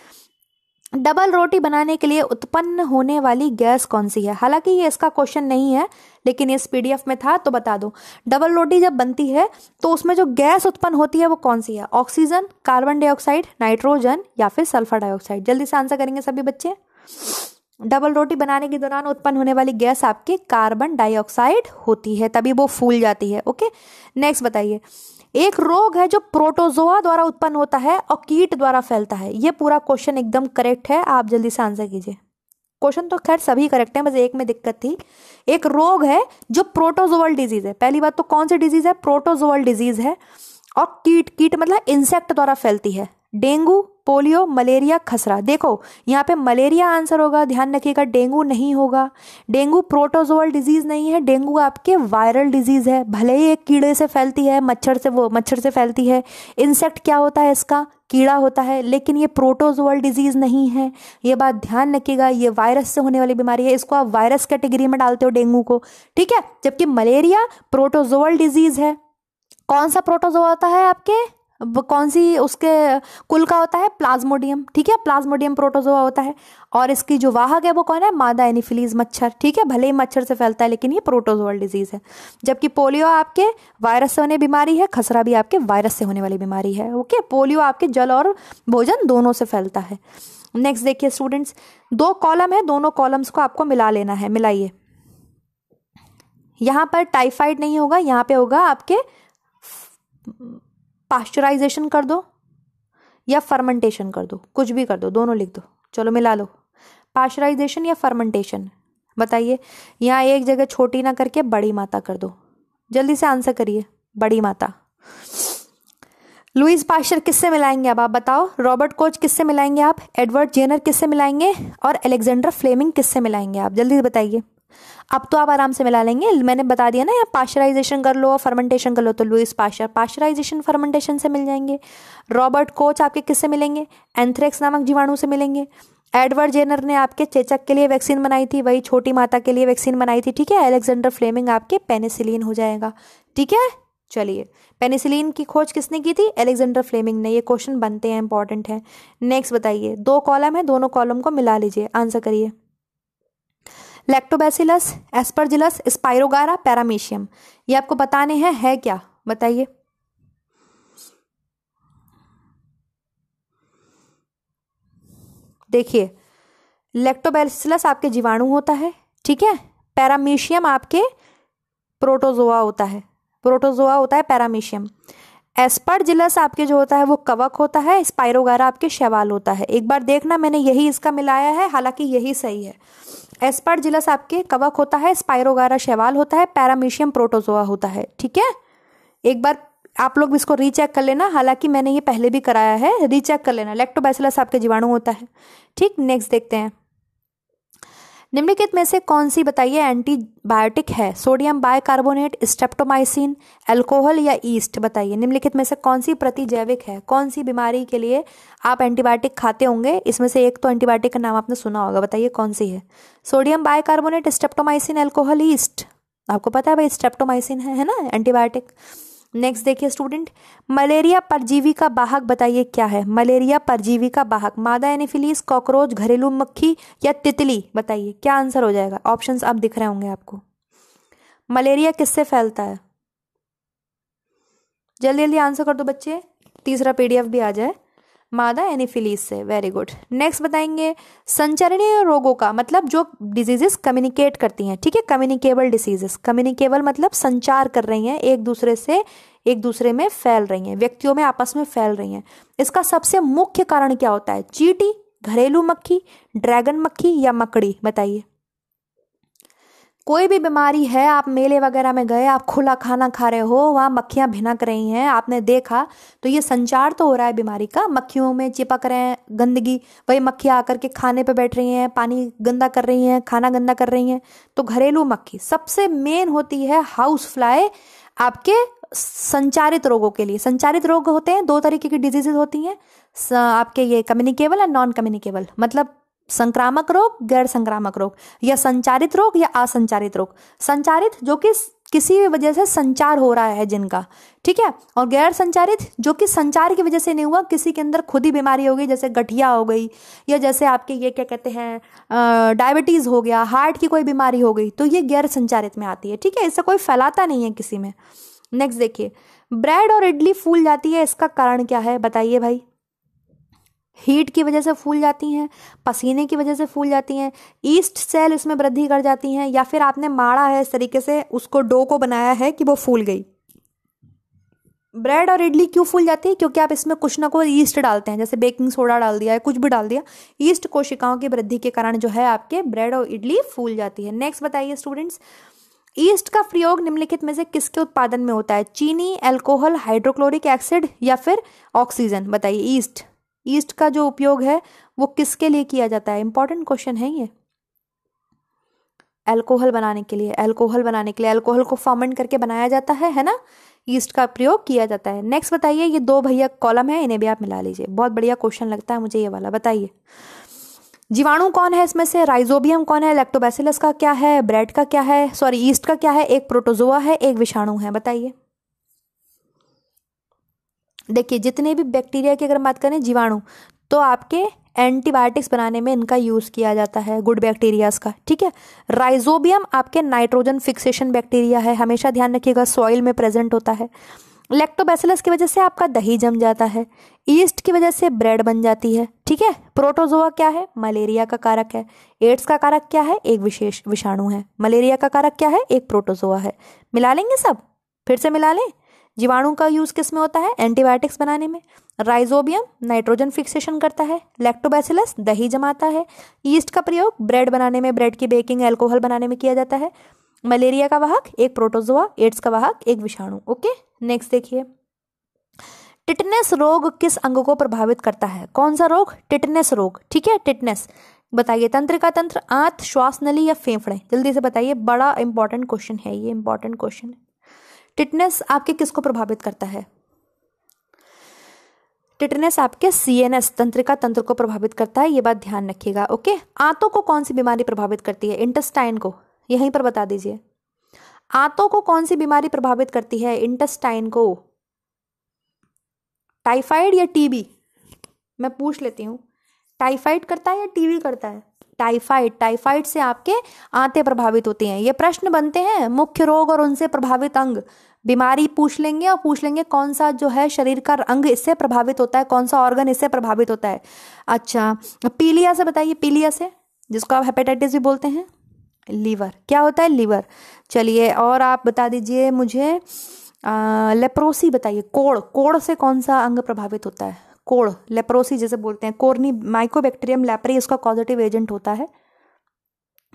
डबल रोटी बनाने के लिए उत्पन्न होने वाली गैस कौन सी है हालांकि ये इसका क्वेश्चन नहीं है लेकिन ये पीडीएफ में था तो बता दो डबल रोटी जब बनती है तो उसमें जो गैस उत्पन्न होती है वो कौन सी है ऑक्सीजन कार्बन डाइऑक्साइड नाइट्रोजन या फिर सल्फर डाइऑक्साइड जल्दी से आंसर करेंगे सभी बच्चे डबल रोटी बनाने के दौरान उत्पन्न होने वाली गैस आपकी कार्बन डाइऑक्साइड होती है तभी वो फूल जाती है ओके नेक्स्ट बताइए एक रोग है जो प्रोटोजोआ द्वारा उत्पन्न होता है और कीट द्वारा फैलता है ये पूरा क्वेश्चन एकदम करेक्ट है आप जल्दी से आंसर कीजिए क्वेश्चन तो खैर सभी करेक्ट है बस एक में दिक्कत थी एक रोग है जो प्रोटोजोअल डिजीज है पहली बात तो कौन सी डिजीज है प्रोटोजोअल डिजीज है और कीट कीट मतलब इंसेक्ट द्वारा फैलती है डेंगू पोलियो मलेरिया खसरा देखो यहाँ पे मलेरिया आंसर होगा ध्यान रखिएगा डेंगू नहीं होगा डेंगू प्रोटोजोअल डिजीज नहीं है डेंगू आपके वायरल डिजीज है भले ही एक कीड़े से फैलती है मच्छर से वो मच्छर से फैलती है इंसेक्ट क्या होता है इसका कीड़ा होता है लेकिन ये प्रोटोजोअल डिजीज नहीं है ये बात ध्यान रखिएगा ये वायरस से होने वाली बीमारी है इसको आप वायरस कैटेगरी में डालते हो डेंगू को ठीक है जबकि मलेरिया प्रोटोजोअल डिजीज है कौन सा प्रोटोजोआ होता है आपके कौन सी उसके कुल का होता है प्लाज्मोडियम ठीक है प्लाज्मोडियम प्रोटोजोआ होता है और इसकी जो वाहक है वो कौन है मादा एनिफिलीज मच्छर ठीक है भले ही मच्छर से फैलता है लेकिन ये प्रोटोजोअल डिजीज है जबकि पोलियो आपके वायरस से होने बीमारी है खसरा भी आपके वायरस से होने वाली बीमारी है ओके पोलियो आपके जल और भोजन दोनों से फैलता है नेक्स्ट देखिए स्टूडेंट्स दो कॉलम है दोनों कॉलम्स को आपको मिला लेना है मिलाइए यहाँ पर टाइफाइड नहीं होगा यहाँ पे होगा आपके पास्चराइजेशन कर दो या फर्मेंटेशन कर दो कुछ भी कर दो दोनों लिख दो चलो मिला लो पास्चराइजेशन या फर्मेंटेशन बताइए यहाँ एक जगह छोटी ना करके बड़ी माता कर दो जल्दी से आंसर करिए बड़ी माता लुइस पास्चर किससे मिलाएंगे अब आप बताओ रॉबर्ट कोच किससे मिलाएंगे आप एडवर्ड जेनर किससे मिलाएंगे और एलेक्जेंडर फ्लेमिंग किससे मिलाएंगे आप जल्दी से बताइए अब तो आप आराम से मिला लेंगे मैंने बता दिया ना यहाँ पाश्चराइजेशन कर लो फर्मेंटेशन कर लो तो लुइस पाश्चर पाश्चराइजेशन फर्मेंटेशन से मिल जाएंगे रॉबर्ट कोच आपके किससे मिलेंगे एंथ्रेक्स नामक जीवाणु से मिलेंगे एडवर्ड जेनर ने आपके चेचक के लिए वैक्सीन बनाई थी वही छोटी माता के लिए वैक्सीन बनाई थी ठीक है एलेक्जेंडर फ्लेमिंग आपके पेनिसिलिन हो जाएगा ठीक है चलिए पेनिसिलिन की खोज किसने की थी एलेक्जेंडर फ्लेमिंग ने ये क्वेश्चन बनते हैं इंपॉर्टेंट है नेक्स्ट बताइए दो कॉलम है दोनों कॉलम को मिला लीजिए आंसर करिए लैक्टोबैसिलस एस्परजिलस स्पायरोगारा पैरामीशियम ये आपको बताने हैं है क्या बताइए देखिए लैक्टोबैसिलस आपके जीवाणु होता है ठीक है पैरामीशियम आपके प्रोटोजोआ होता है प्रोटोजोआ होता है पैरामीशियम एस्परजिलस आपके जो होता है वो कवक होता है स्पायरोगारा आपके शैवाल होता है एक बार देखना मैंने यही इसका मिलाया है हालांकि यही सही है एस्पार्ट जिलस आपके कवक होता है स्पायरोगारा शैवाल होता है पैरामीशियम प्रोटोजोआ होता है ठीक है एक बार आप लोग इसको रीचेक कर लेना हालांकि मैंने ये पहले भी कराया है रीचेक कर लेना लेक्टोबैसिलस आपके जीवाणु होता है ठीक नेक्स्ट देखते हैं निम्नलिखित में से कौन सी बताइए एंटीबायोटिक है सोडियम बाइकार्बोनेट स्टेप्टोमाइसिन अल्कोहल या ईस्ट बताइए निम्नलिखित में से कौन सी प्रतिजैविक है कौन सी बीमारी के लिए आप एंटीबायोटिक खाते होंगे इसमें से एक तो एंटीबायोटिक का नाम आपने सुना होगा बताइए कौन सी है sodium bicarbonate streptomycin alcohol yeast आपको पता है भाई स्टेप्टोमाइसिन है है ना एंटीबायोटिक नेक्स्ट देखिए स्टूडेंट मलेरिया परजीवी का बाहक बताइए क्या है मलेरिया परजीवी का बाहक मादा एनिफिलीस कॉकरोच घरेलू मक्खी या तितली बताइए क्या आंसर हो जाएगा ऑप्शंस अब दिख रहे होंगे आपको मलेरिया किससे फैलता है जल्दी जल्दी आंसर कर दो बच्चे तीसरा पीडीएफ भी आ जाए मादा एनिफिलीज से वेरी गुड नेक्स्ट बताएंगे संचरणीय रोगों का मतलब जो डिजीजेस कम्युनिकेट करती हैं ठीक है कम्युनिकेबल डिसीजेस कम्युनिकेबल मतलब संचार कर रही हैं एक दूसरे से एक दूसरे में फैल रही हैं व्यक्तियों में आपस में फैल रही हैं इसका सबसे मुख्य कारण क्या होता है चीटी घरेलू मक्खी ड्रैगन मक्खी या मकड़ी बताइए कोई भी बीमारी है आप मेले वगैरह में गए आप खुला खाना खा रहे हो वहाँ मक्खियाँ भिनक रही हैं आपने देखा तो ये संचार तो हो रहा है बीमारी का मक्खियों में चिपक रहे हैं गंदगी वही मक्खियाँ आकर के खाने पे बैठ रही हैं पानी गंदा कर रही हैं खाना गंदा कर रही हैं तो घरेलू मक्खी सबसे मेन होती है हाउस फ्लाई आपके संचारित रोगों के लिए संचारित रोग होते हैं दो तरीके की डिजीजेज होती हैं आपके ये कम्युनिकेबल एंड नॉन कम्युनिकेबल मतलब संक्रामक रोग गैर संक्रामक रोग या संचारित रोग या असंचारित रोग संचारित जो कि किसी भी वजह से संचार हो रहा है जिनका ठीक है और गैर संचारित जो कि संचार की वजह से नहीं हुआ किसी के अंदर खुद ही बीमारी हो गई जैसे गठिया हो गई या जैसे आपके ये क्या कहते हैं डायबिटीज़ हो गया हार्ट की कोई बीमारी हो गई तो ये गैर संचारित में आती है ठीक है इससे कोई फैलाता नहीं है किसी में नेक्स्ट देखिए ब्रेड और इडली फूल जाती है इसका कारण क्या है बताइए भाई हीट की वजह से फूल जाती हैं पसीने की वजह से फूल जाती हैं ईस्ट सेल इसमें वृद्धि कर जाती हैं या फिर आपने माड़ा है इस तरीके से उसको डो को बनाया है कि वो फूल गई ब्रेड और इडली क्यों फूल जाती है क्योंकि आप इसमें कुछ ना कुछ ईस्ट डालते हैं जैसे बेकिंग सोडा डाल दिया है कुछ भी डाल दिया ईस्ट कोशिकाओं की वृद्धि के कारण जो है आपके ब्रेड और इडली फूल जाती है नेक्स्ट बताइए स्टूडेंट्स ईस्ट का प्रयोग निम्नलिखित में से किसके उत्पादन में होता है चीनी एल्कोहल हाइड्रोक्लोरिक एसिड या फिर ऑक्सीजन बताइए ईस्ट ईस्ट का जो उपयोग है वो किसके लिए किया जाता है इंपॉर्टेंट क्वेश्चन है ये एल्कोहल बनाने के लिए एल्कोहल बनाने के लिए एल्कोहल को फॉर्मेंट करके बनाया जाता है है ना ईस्ट का प्रयोग किया जाता है नेक्स्ट बताइए ये दो भैया कॉलम है इन्हें भी आप मिला लीजिए बहुत बढ़िया क्वेश्चन लगता है मुझे ये वाला बताइए जीवाणु कौन है इसमें से राइजोबियम कौन है लेक्टोबैसिलस का क्या है ब्रेड का क्या है सॉरी ईस्ट का क्या है एक प्रोटोजोआ है एक विषाणु है बताइए देखिए जितने भी बैक्टीरिया की अगर बात करें जीवाणु तो आपके एंटीबायोटिक्स बनाने में इनका यूज़ किया जाता है गुड बैक्टीरियाज का ठीक है राइजोबियम आपके नाइट्रोजन फिक्सेशन बैक्टीरिया है हमेशा ध्यान रखिएगा सॉइल में प्रेजेंट होता है लेक्टोबैसिलस की वजह से आपका दही जम जाता है ईस्ट की वजह से ब्रेड बन जाती है ठीक है प्रोटोजोआ क्या है मलेरिया का कारक है एड्स का कारक क्या है एक विशेष विषाणु है मलेरिया का कारक क्या है एक प्रोटोजोआ है मिला लेंगे सब फिर से मिला लें जीवाणु का यूज किस में होता है एंटीबायोटिक्स बनाने में राइजोबियम नाइट्रोजन फिक्सेशन करता है लैक्टोबैसिलस दही जमाता है ईस्ट का प्रयोग ब्रेड बनाने में ब्रेड की बेकिंग एल्कोहल बनाने में किया जाता है मलेरिया का वाहक एक प्रोटोजोआ एड्स का वाहक एक विषाणु ओके नेक्स्ट देखिए टिटनेस रोग किस अंग को प्रभावित करता है कौन सा रोग टिटनेस रोग ठीक है टिटनेस बताइए तंत्र का तंत्र आंत श्वास नली या फेफड़े जल्दी से बताइए बड़ा इंपॉर्टेंट क्वेश्चन है ये इंपॉर्टेंट क्वेश्चन है टिटनेस आपके किसको प्रभावित करता है टिटनेस आपके सीएनएस तंत्रिका तंत्र को प्रभावित करता है ये बात ध्यान रखिएगा ओके आंतों को कौन सी बीमारी प्रभावित करती है इंटेस्टाइन को यहीं पर बता दीजिए आंतों को कौन सी बीमारी प्रभावित करती है इंटेस्टाइन को टाइफाइड या टीबी मैं पूछ लेती हूं टाइफाइड करता है या टीवी करता है टाइफाइड टाइफाइड से आपके आते प्रभावित होते हैं ये प्रश्न बनते हैं मुख्य रोग और उनसे प्रभावित अंग बीमारी पूछ लेंगे और पूछ लेंगे कौन सा जो है शरीर का अंग इससे प्रभावित होता है कौन सा ऑर्गन इससे प्रभावित होता है अच्छा पीलिया से बताइए पीलिया से जिसको आप हेपेटाइटिस भी बोलते हैं लीवर क्या होता है लीवर चलिए और आप बता दीजिए मुझे लेप्रोसी बताइए कोड़ कोड़ से कौन सा अंग प्रभावित होता है कोड़ लेप्रोसी जैसे बोलते हैं कोरनी माइकोबैक्टीरियम लेप्री इसका पॉजिटिव एजेंट होता है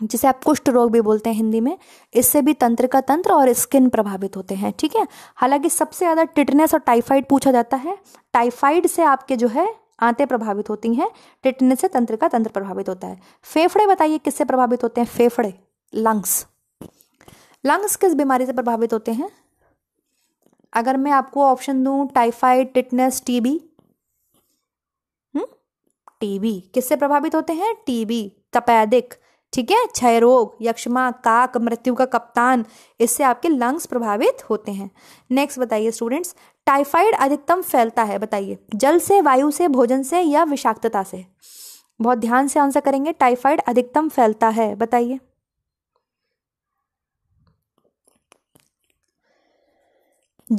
जिसे आप कुष्ठ रोग भी बोलते हैं हिंदी में इससे भी तंत्र का तंत्र और स्किन प्रभावित होते हैं ठीक है हालांकि सबसे ज़्यादा टिटनेस और टाइफाइड पूछा जाता है टाइफाइड से आपके जो है आंतें प्रभावित होती हैं टिटनेस से तंत्र का तंत्र प्रभावित होता है फेफड़े बताइए किससे प्रभावित होते हैं फेफड़े लंग्स लंग्स किस बीमारी से प्रभावित होते हैं अगर मैं आपको ऑप्शन दूं टाइफाइड टिटनेस टीबी टीबी किससे प्रभावित होते हैं टीबी तपैदिक ठीक है क्षय रोग यक्षमा काक मृत्यु का कप्तान इससे आपके लंग्स प्रभावित होते हैं नेक्स्ट बताइए स्टूडेंट्स टाइफाइड अधिकतम फैलता है बताइए जल से वायु से भोजन से या विषाक्तता से बहुत ध्यान से आंसर करेंगे टाइफाइड अधिकतम फैलता है बताइए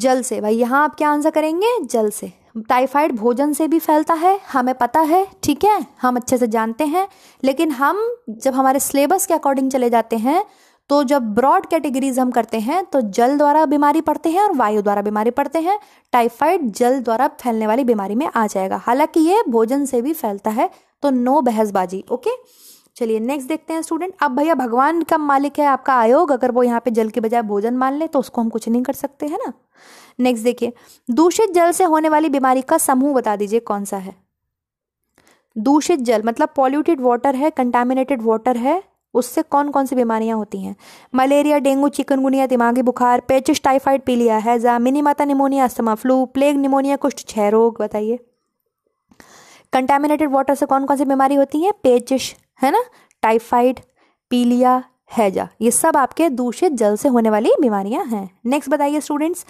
जल से भाई यहां आप क्या आंसर करेंगे जल से टाइफाइड भोजन से भी फैलता है हमें पता है ठीक है हम अच्छे से जानते हैं लेकिन हम जब हमारे सिलेबस के अकॉर्डिंग चले जाते हैं तो जब ब्रॉड कैटेगरीज हम करते हैं तो जल द्वारा बीमारी पड़ते हैं और वायु द्वारा बीमारी पड़ते हैं टाइफाइड जल द्वारा फैलने वाली बीमारी में आ जाएगा हालांकि ये भोजन से भी फैलता है तो नो बहसबाजी ओके चलिए नेक्स्ट देखते हैं स्टूडेंट अब भैया भगवान का मालिक है आपका आयोग अगर वो यहाँ पे जल के बजाय भोजन मान ले तो उसको हम कुछ नहीं कर सकते है ना नेक्स्ट देखिए दूषित जल से होने वाली बीमारी का समूह बता दीजिए कौन सा है दूषित जल मतलब पॉल्यूटेड वाटर है कंटामिनेटेड वाटर है उससे कौन कौन सी बीमारियां होती हैं मलेरिया डेंगू चिकनगुनिया दिमागी बुखार पेचिस टाइफाइड पीलिया हैजा मिनी माता pneumonia asthma flu plague pneumonia कुष्ठ छह रोग बताइए कंटेमिनेटेड वाटर से कौन कौन सी बीमारी होती है पेचिश है ना टाइफाइड पीलिया हैजा ये सब आपके दूषित जल से होने वाली बीमारियां हैं नेक्स्ट बताइए स्टूडेंट्स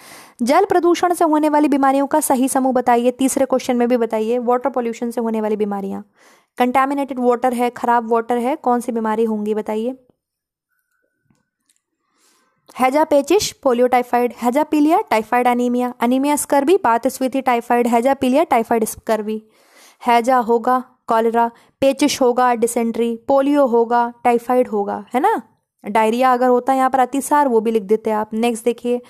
जल प्रदूषण से होने वाली बीमारियों का सही समूह बताइए तीसरे क्वेश्चन में भी बताइए वाटर पोल्यूशन से होने वाली बीमारियां कंटेमिनेटेड वाटर है खराब वाटर है कौन सी बीमारी होंगी बताइए हैजा पेचिश पोलियो टाइफाइड हैजा पीलिया टाइफाइड अनीमिया अनीमिया स्कर्वी स्वीति टाइफाइड हैजा पीलिया टाइफाइड स्कर्वी हैजा होगा कॉलरा पेचिश होगा डिसेंट्री पोलियो होगा टाइफाइड होगा है ना डायरिया अगर होता है यहाँ पर अतिसार वो भी लिख देते हैं आप नेक्स्ट देखिए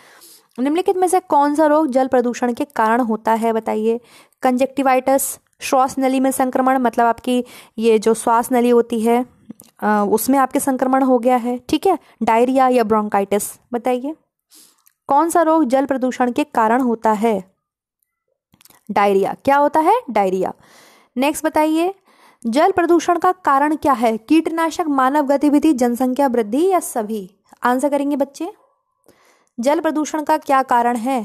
निम्नलिखित में से कौन सा रोग जल प्रदूषण के कारण होता है बताइए कंजेक्टिवाइटस श्वास नली में संक्रमण मतलब आपकी ये जो श्वास नली होती है उसमें आपके संक्रमण हो गया है ठीक है डायरिया या ब्रोंकाइटिस बताइए कौन सा रोग जल प्रदूषण के कारण होता है डायरिया क्या होता है डायरिया नेक्स्ट बताइए जल प्रदूषण का कारण क्या है कीटनाशक मानव गतिविधि जनसंख्या वृद्धि या सभी आंसर करेंगे बच्चे जल प्रदूषण का क्या कारण है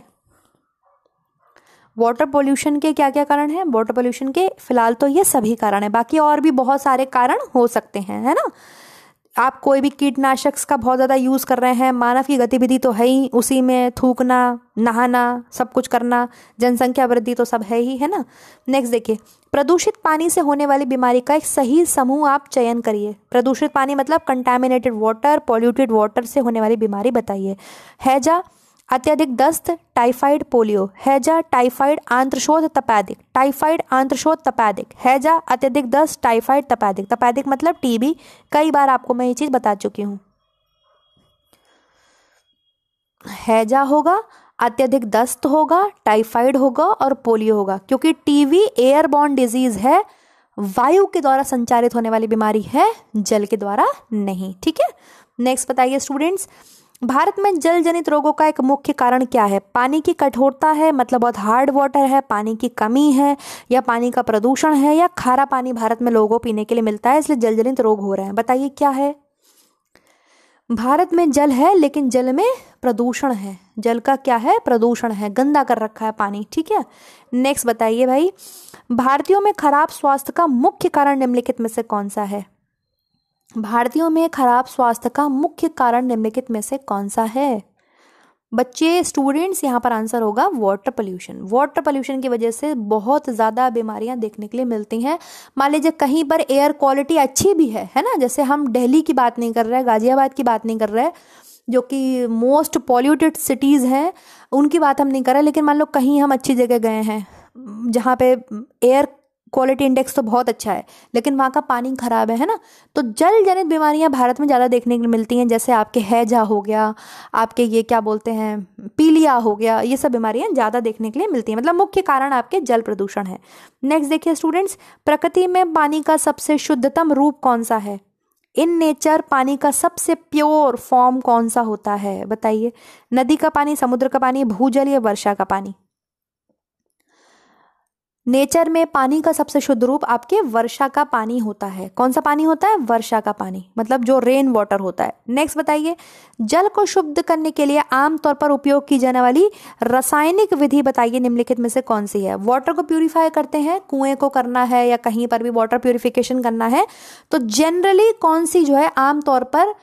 वाटर पोल्यूशन के क्या क्या कारण है वाटर पोल्यूशन के फिलहाल तो ये सभी कारण है बाकी और भी बहुत सारे कारण हो सकते हैं है ना आप कोई भी कीटनाशक का बहुत ज़्यादा यूज़ कर रहे हैं मानव की गतिविधि तो है ही उसी में थूकना नहाना सब कुछ करना जनसंख्या वृद्धि तो सब है ही है ना नेक्स्ट देखिए प्रदूषित पानी से होने वाली बीमारी का एक सही समूह आप चयन करिए प्रदूषित पानी मतलब कंटेमिनेटेड वाटर पॉल्यूटेड वाटर से होने वाली बीमारी बताइए हैजा अत्यधिक दस्त टाइफाइड पोलियो हैजा टाइफाइड आंत्रशोध तपैदिक टाइफाइड आंत्रशोध तपैदिक हैजा अत्यधिक दस्त टाइफाइड तपैदिक तपैदिक मतलब टीबी कई बार आपको मैं ये चीज़ बता चुकी हूँ हैजा होगा अत्यधिक दस्त होगा टाइफाइड होगा और पोलियो होगा क्योंकि टीवी एयरबॉर्न डिजीज है वायु के द्वारा संचारित होने वाली बीमारी है जल के द्वारा नहीं ठीक है नेक्स्ट बताइए स्टूडेंट्स भारत में जल जनित रोगों का एक मुख्य कारण क्या है पानी की कठोरता है मतलब बहुत हार्ड वाटर है पानी की कमी है या पानी का प्रदूषण है या खारा पानी भारत में लोगों पीने के लिए मिलता है इसलिए जल जनित रोग हो रहे हैं बताइए क्या है भारत में जल है लेकिन जल में प्रदूषण है जल का क्या है प्रदूषण है गंदा कर रखा है पानी ठीक है नेक्स्ट बताइए भाई भारतीयों में खराब स्वास्थ्य का मुख्य कारण निम्नलिखित में से कौन सा है भारतीयों में खराब स्वास्थ्य का मुख्य कारण निम्नलिखित में से कौन सा है बच्चे स्टूडेंट्स यहाँ पर आंसर होगा वाटर पोल्यूशन वाटर पोल्यूशन की वजह से बहुत ज़्यादा बीमारियाँ देखने के लिए मिलती हैं मान लीजिए कहीं पर एयर क्वालिटी अच्छी भी है है ना जैसे हम दिल्ली की बात नहीं कर रहे हैं गाज़ियाबाद की बात नहीं कर रहे हैं जो कि मोस्ट पॉल्यूटेड सिटीज़ हैं उनकी बात हम नहीं कर रहे लेकिन मान लो कहीं हम अच्छी जगह गए हैं जहाँ पे एयर क्वालिटी इंडेक्स तो बहुत अच्छा है लेकिन वहाँ का पानी खराब है है ना तो जल जनित बीमारियाँ भारत में ज़्यादा देखने को मिलती हैं जैसे आपके हैजा हो गया आपके ये क्या बोलते हैं पीलिया हो गया ये सब बीमारियाँ ज़्यादा देखने के लिए मिलती हैं मतलब मुख्य कारण आपके जल प्रदूषण है नेक्स्ट देखिए स्टूडेंट्स प्रकृति में पानी का सबसे शुद्धतम रूप कौन सा है इन नेचर पानी का सबसे प्योर फॉर्म कौन सा होता है बताइए नदी का पानी समुद्र का पानी भूजल या वर्षा का पानी नेचर में पानी का सबसे शुद्ध रूप आपके वर्षा का पानी होता है कौन सा पानी होता है वर्षा का पानी मतलब जो रेन वाटर होता है नेक्स्ट बताइए जल को शुद्ध करने के लिए आमतौर पर उपयोग की जाने वाली रासायनिक विधि बताइए निम्नलिखित में से कौन सी है वाटर को प्यूरिफाई करते हैं कुएं को करना है या कहीं पर भी वाटर प्यूरिफिकेशन करना है तो जनरली कौन सी जो है आमतौर पर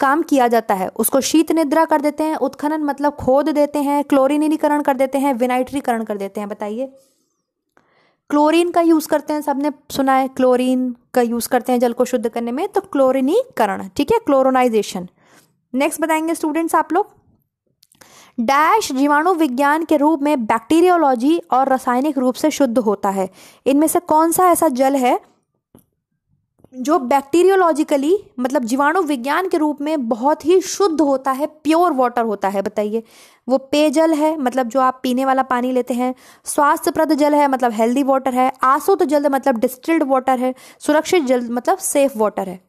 काम किया जाता है उसको शीत निद्रा कर देते हैं उत्खनन मतलब खोद देते हैं क्लोरिनीकरण कर देते हैं विनाइट्रीकरण कर देते हैं बताइए क्लोरीन का यूज़ करते हैं सबने सुना है क्लोरीन का यूज़ करते हैं जल को शुद्ध करने में तो क्लोरिनीकरण ठीक है क्लोरोनाइजेशन नेक्स्ट बताएंगे स्टूडेंट्स आप लोग डैश जीवाणु विज्ञान के रूप में बैक्टीरियोलॉजी और रासायनिक रूप से शुद्ध होता है इनमें से कौन सा ऐसा जल है जो बैक्टीरियोलॉजिकली मतलब जीवाणु विज्ञान के रूप में बहुत ही शुद्ध होता है प्योर वाटर होता है बताइए वो पेयजल है मतलब जो आप पीने वाला पानी लेते हैं स्वास्थ्यप्रद जल है मतलब हेल्दी वाटर है आसुत तो जल मतलब डिस्टिल्ड वाटर है सुरक्षित जल मतलब सेफ वाटर है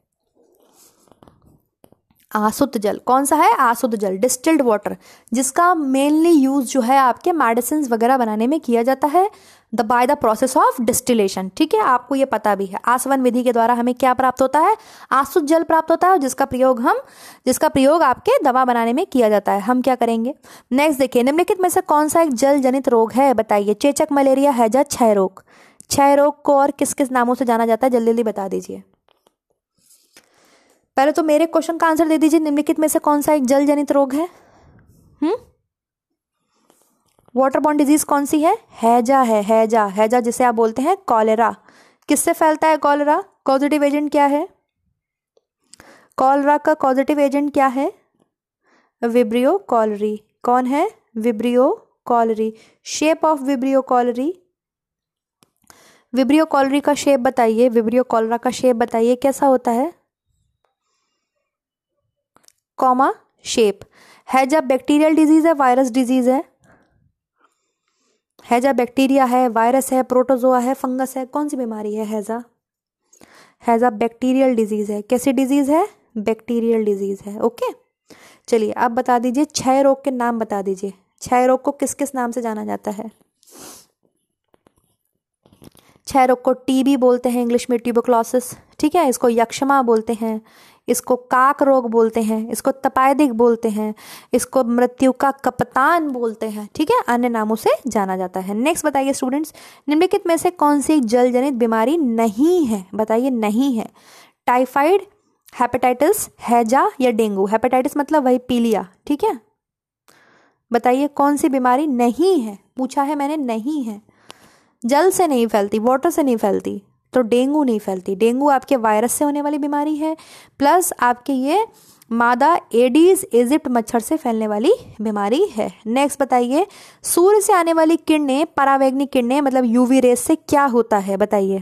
आसुत जल कौन सा है आसुत जल डिस्टिल्ड वाटर जिसका मेनली यूज जो है आपके मेडिसिन वगैरह बनाने में किया जाता है the by the process of distillation ठीक है आपको ये पता भी है आसवन विधि के द्वारा हमें क्या प्राप्त होता है आसुत जल प्राप्त होता है जिसका प्रयोग हम जिसका प्रयोग आपके दवा बनाने में किया जाता है हम क्या करेंगे नेक्स्ट देखिए निम्नलिखित में से कौन सा एक जल जनित रोग है बताइए चेचक मलेरिया जा क्षय रोग क्षय रोग को और किस किस नामों से जाना जाता है जल्दी जल्दी बता दीजिए पहले तो मेरे क्वेश्चन का आंसर दे दीजिए निम्नलिखित में से कौन सा एक जल जनित रोग है हुँ? हम्म? वाटर बॉन्ड डिजीज़ कौन सी है हैजा है हैजा हैजा जिसे आप बोलते हैं कॉलेरा किससे फैलता है कॉलेरा कॉजिटिव एजेंट क्या है कॉलरा का कॉजिटिव एजेंट क्या है विब्रियो कॉलरी कौन है Vibrio cholerae shape of Vibrio cholerae Vibrio cholerae का शेप बताइए विब्रियो कॉलरा का शेप बताइए कैसा होता है कॉमा शेप हैजा बैक्टीरियल डिजीज़ है वायरस डिजीज़ है हैजा बैक्टीरिया है वायरस है प्रोटोजोआ है फंगस है कौन सी बीमारी है हैजा हैजा बैक्टीरियल डिजीज है कैसी डिजीज है बैक्टीरियल डिजीज है ओके चलिए आप बता दीजिए क्षय रोग के नाम बता दीजिए क्षय रोग को किस किस नाम से जाना जाता है क्षय रोग को टीबी बोलते हैं इंग्लिश में ट्यूबोक्लोसिस ठीक है इसको यक्षमा बोलते हैं इसको काक रोग बोलते हैं इसको तपायदिक बोलते हैं इसको मृत्यु का कपतान बोलते हैं ठीक है अन्य नामों से जाना जाता है नेक्स्ट बताइए स्टूडेंट्स निम्नलिखित में से कौन सी जल जनित बीमारी नहीं है बताइए नहीं है टाइफाइड हेपेटाइटिस हैजा या डेंगू हेपेटाइटिस मतलब वही पीलिया ठीक है बताइए कौन सी बीमारी नहीं है पूछा है मैंने नहीं है जल से नहीं फैलती वाटर से नहीं फैलती तो डेंगू नहीं फैलती डेंगू आपके वायरस से होने वाली बीमारी है प्लस आपके ये मादा एडीज इजिप्ट मच्छर से फैलने वाली बीमारी है नेक्स्ट बताइए सूर्य से आने वाली किरणें परावैग्निक किरणें मतलब यूवी रेस से क्या होता है बताइए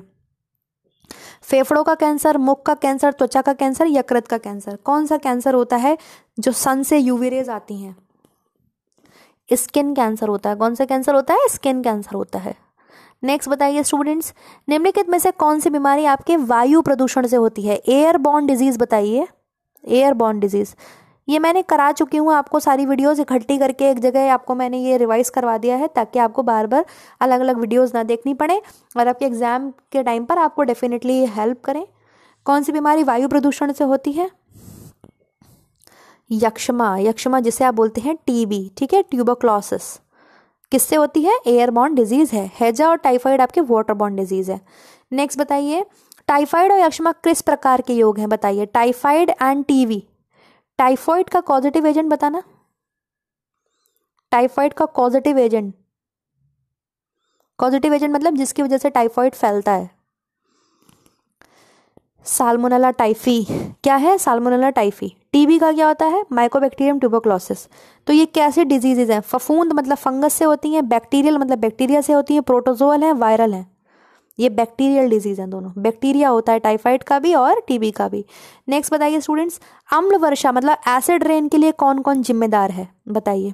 फेफड़ों का कैंसर मुख का कैंसर त्वचा का कैंसर यकृत का कैंसर कौन सा कैंसर होता है जो सन से यूवी रेज आती हैं स्किन कैंसर होता है कौन सा कैंसर होता है स्किन कैंसर होता है नेक्स्ट बताइए स्टूडेंट्स निम्नलिखित में से कौन सी बीमारी आपके वायु प्रदूषण से होती है एयर बॉन्ड डिजीज बताइए एयर बॉन्ड डिजीज ये मैंने करा चुकी हूँ आपको सारी वीडियोस इकट्ठी करके एक जगह आपको मैंने ये रिवाइज करवा दिया है ताकि आपको बार बार अलग अलग वीडियोस ना देखनी पड़े और आपके एग्ज़ाम के टाइम पर आपको डेफिनेटली हेल्प करें कौन सी बीमारी वायु प्रदूषण से होती है यक्षमा यक्षमा जिसे आप बोलते हैं टीबी ठीक है ट्यूबोक्लोसिस किससे होती है एयरबॉन्ड डिजीज़ है हैजा और टाइफाइड आपके वाटरबॉर्न डिजीज़ है नेक्स्ट बताइए टाइफाइड और यक्षमा किस प्रकार के योग हैं बताइए टाइफाइड एंड टीवी टाइफाइड का पॉजिटिव एजेंट बताना टाइफाइड का पॉजिटिव एजेंट पॉजिटिव एजेंट मतलब जिसकी वजह से टाइफाइड फैलता है सालमोनाला टाइफी क्या है सालमोनाला टाइफी टीबी का क्या होता है माइकोबैक्टीरियम ट्यूबोक्लोसिस तो ये कैसे डिजीजेज हैं फफूंद मतलब फंगस से होती हैं बैक्टीरियल मतलब बैक्टीरिया से होती हैं प्रोटोजोअल हैं वायरल हैं ये बैक्टीरियल डिजीज हैं दोनों बैक्टीरिया होता है टाइफाइड का भी और टीबी का भी नेक्स्ट बताइए स्टूडेंट्स अम्ल वर्षा मतलब एसिड रेन के लिए कौन कौन जिम्मेदार है बताइए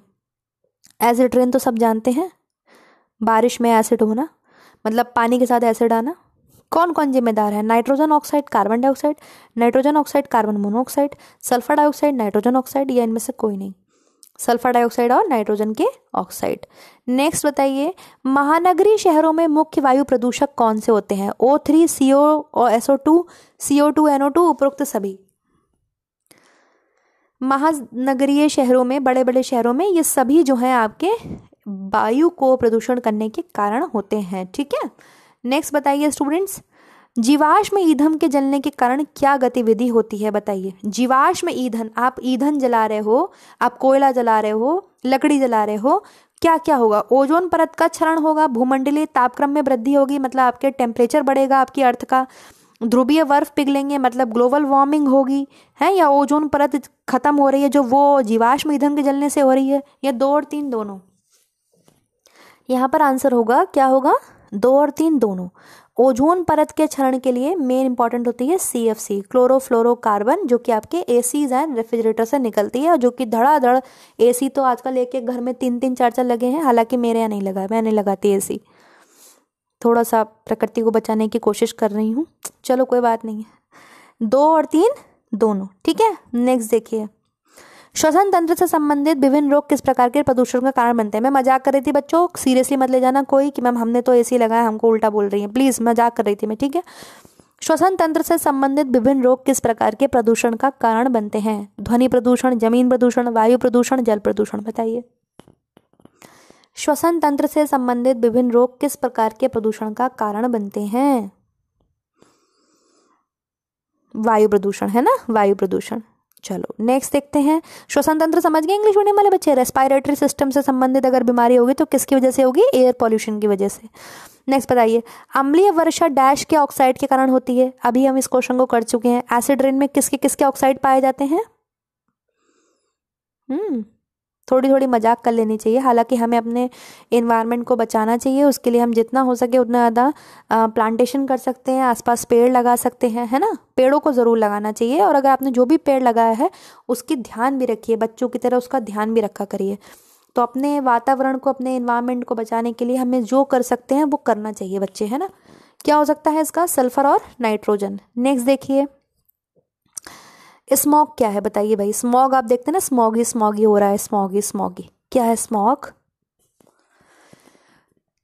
एसिड रेन तो सब जानते हैं बारिश में एसिड होना मतलब पानी के साथ एसिड आना कौन कौन जिम्मेदार है nitrogen oxide carbon dioxide nitrogen oxide carbon monoxide sulphur dioxide nitrogen oxide या इनमें से कोई नहीं सल्फर डाइऑक्साइड और नाइट्रोजन के ऑक्साइड नेक्स्ट बताइए महानगरीय शहरों में मुख्य वायु प्रदूषक कौन से होते हैं ओ थ्री सीओ और SO two CO two NO two उपरोक्त सभी महानगरीय शहरों में बड़े बड़े शहरों में ये सभी जो हैं आपके वायु को प्रदूषण करने के कारण होते हैं ठीक है नेक्स्ट बताइए स्टूडेंट्स जीवाश्म ईंधन के जलने के कारण क्या गतिविधि होती है बताइए जीवाश्म ईंधन आप ईंधन जला रहे हो आप कोयला जला रहे हो लकड़ी जला रहे हो क्या क्या होगा ओजोन परत का क्षरण होगा भूमंडलीय तापक्रम में वृद्धि होगी मतलब आपके टेम्परेचर बढ़ेगा आपकी अर्थ का ध्रुवीय बर्फ पिघलेंगे मतलब ग्लोबल वार्मिंग होगी है या ओजोन परत खत्म हो रही है जो वो जीवाश्म ईंधन के जलने से हो रही है या दो और तीन दोनों यहाँ पर आंसर होगा क्या होगा दो और तीन दोनों ओजोन परत के क्षरण के लिए मेन इंपॉर्टेंट होती है सी एफ सी क्लोरोफ्लोरोकार्बन जो कि आपके ए सीज एंड रेफ्रिजरेटर से निकलती है और जो कि धड़ाधड़ ए सी तो आजकल एक एक घर में तीन तीन चार चार लगे हैं हालांकि मेरे यहाँ नहीं लगा मैं नहीं लगाती ए सी थोड़ा सा प्रकृति को बचाने की कोशिश कर रही हूँ चलो कोई बात नहीं है दो और तीन दोनों ठीक है नेक्स्ट देखिए श्वसन तंत्र से संबंधित विभिन्न रोग किस प्रकार के प्रदूषण का कारण बनते हैं मैं मजाक कर रही थी बच्चों सीरियसली मत ले जाना कोई कि मैम हमने तो सी लगाया हमको उल्टा बोल रही है प्लीज़ मजाक कर रही थी मैं ठीक है श्वसन तंत्र से संबंधित विभिन्न रोग किस प्रकार के प्रदूषण का कारण बनते हैं ध्वनि प्रदूषण जमीन प्रदूषण वायु प्रदूषण जल प्रदूषण बताइए श्वसन तंत्र से संबंधित विभिन्न रोग किस प्रकार के प्रदूषण का कारण बनते हैं वायु प्रदूषण है ना वायु प्रदूषण चलो नेक्स्ट देखते हैं श्वसन तंत्र समझ गए इंग्लिश मीडियम वाले बच्चे रेस्पायरेटरी सिस्टम से संबंधित अगर बीमारी होगी तो किसकी वजह से होगी एयर पॉल्यूशन की वजह से नेक्स्ट बताइए अम्लीय वर्षा डैश के ऑक्साइड के कारण होती है अभी हम इस क्वेश्चन को कर चुके हैं एसिड रेन में किसके किसके ऑक्साइड पाए जाते हैं हम्म थोड़ी थोड़ी मजाक कर लेनी चाहिए हालांकि हमें अपने इन्वायरमेंट को बचाना चाहिए उसके लिए हम जितना हो सके उतना ज़्यादा प्लांटेशन कर सकते हैं आसपास पेड़ लगा सकते हैं है ना पेड़ों को ज़रूर लगाना चाहिए और अगर आपने जो भी पेड़ लगाया है उसकी ध्यान भी रखिए बच्चों की तरह उसका ध्यान भी रखा करिए तो अपने वातावरण को अपने इन्वायरमेंट को बचाने के लिए हमें जो कर सकते हैं वो करना चाहिए बच्चे है ना क्या हो सकता है इसका सल्फर और नाइट्रोजन नेक्स्ट देखिए स्मॉग क्या है बताइए भाई स्मॉग आप देखते हैं ना स्मॉग ही स्मॉग ही हो रहा है स्मॉग ही स्मॉग ही क्या है स्मॉग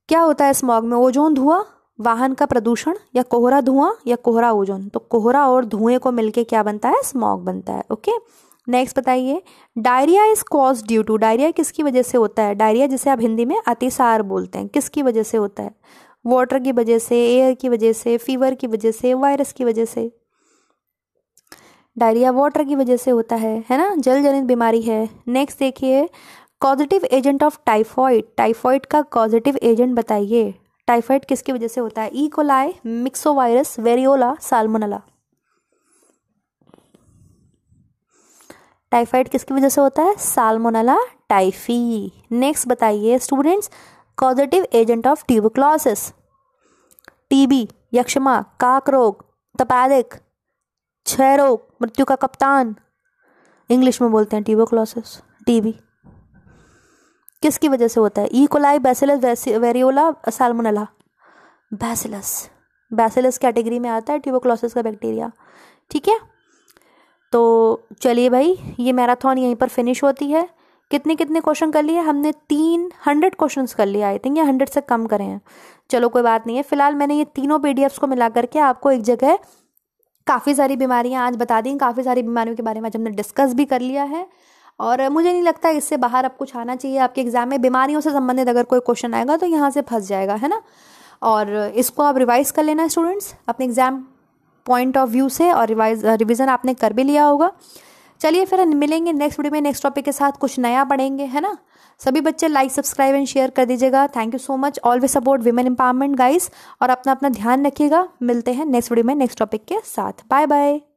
क्या होता है स्मॉग में ओजोन धुआं वाहन का प्रदूषण या कोहरा धुआं या कोहरा ओजोन तो कोहरा और धुएं को मिलके क्या बनता है स्मॉग बनता है ओके नेक्स्ट बताइए diarrhoea is cause due to diarrhoea किसकी वजह से होता है डायरिया जिसे आप हिंदी में अतिसार बोलते हैं किसकी वजह से होता है वाटर की वजह से एयर की वजह से फीवर की वजह से वायरस की वजह से डायरिया वाटर की वजह से होता है है ना जल जनित बीमारी है नेक्स्ट देखिए causative agent of typhoid typhoid का कॉजिटिव एजेंट बताइए टाइफॉइड किसकी वजह से होता है E coli myxovirus variola salmonella typhoid किसकी वजह से होता है साल्मोनला टाइफी नेक्स्ट बताइए students causative agent of tuberculosis TB यक्षमा काक रोग तपादिक क्षय रोग मृत्यु का कप्तान इंग्लिश में बोलते हैं ट्यूबोक्लोसिस टीबी किसकी वजह से होता है E coli bacillus variola salmonella bacillus bacillus category में आता है ट्यूबोक्लोसिस का बैक्टीरिया ठीक है तो चलिए भाई ये मैराथन यहीं पर फिनिश होती है कितने कितने क्वेश्चन कर लिए हमने तीन हंड्रेड क्वेश्चन कर लिए आई थिंक ये हंड्रेड से कम करें हैं चलो कोई बात नहीं है फिलहाल मैंने ये तीनों पी को मिला करके आपको एक जगह काफ़ी सारी बीमारियाँ आज बता दी काफ़ी सारी बीमारियों के बारे में आज हमने डिस्कस भी कर लिया है और मुझे नहीं लगता इससे बाहर कुछ आना चाहिए आपके एग्ज़ाम में बीमारियों से संबंधित अगर कोई क्वेश्चन आएगा तो यहाँ से फंस जाएगा है ना और इसको आप रिवाइज़ कर लेना स्टूडेंट्स अपने एग्ज़ाम पॉइंट ऑफ व्यू से और रिवाइज रिविज़न आपने कर भी लिया होगा चलिए फिर मिलेंगे नेक्स्ट वीडियो में नेक्स्ट टॉपिक के साथ कुछ नया पढ़ेंगे है ना सभी बच्चे लाइक सब्सक्राइब एंड शेयर कर दीजिएगा thank you so much always support women empowerment guys और अपना अपना ध्यान रखिएगा मिलते हैं नेक्स्ट वीडियो में नेक्स्ट टॉपिक के साथ बाय बाय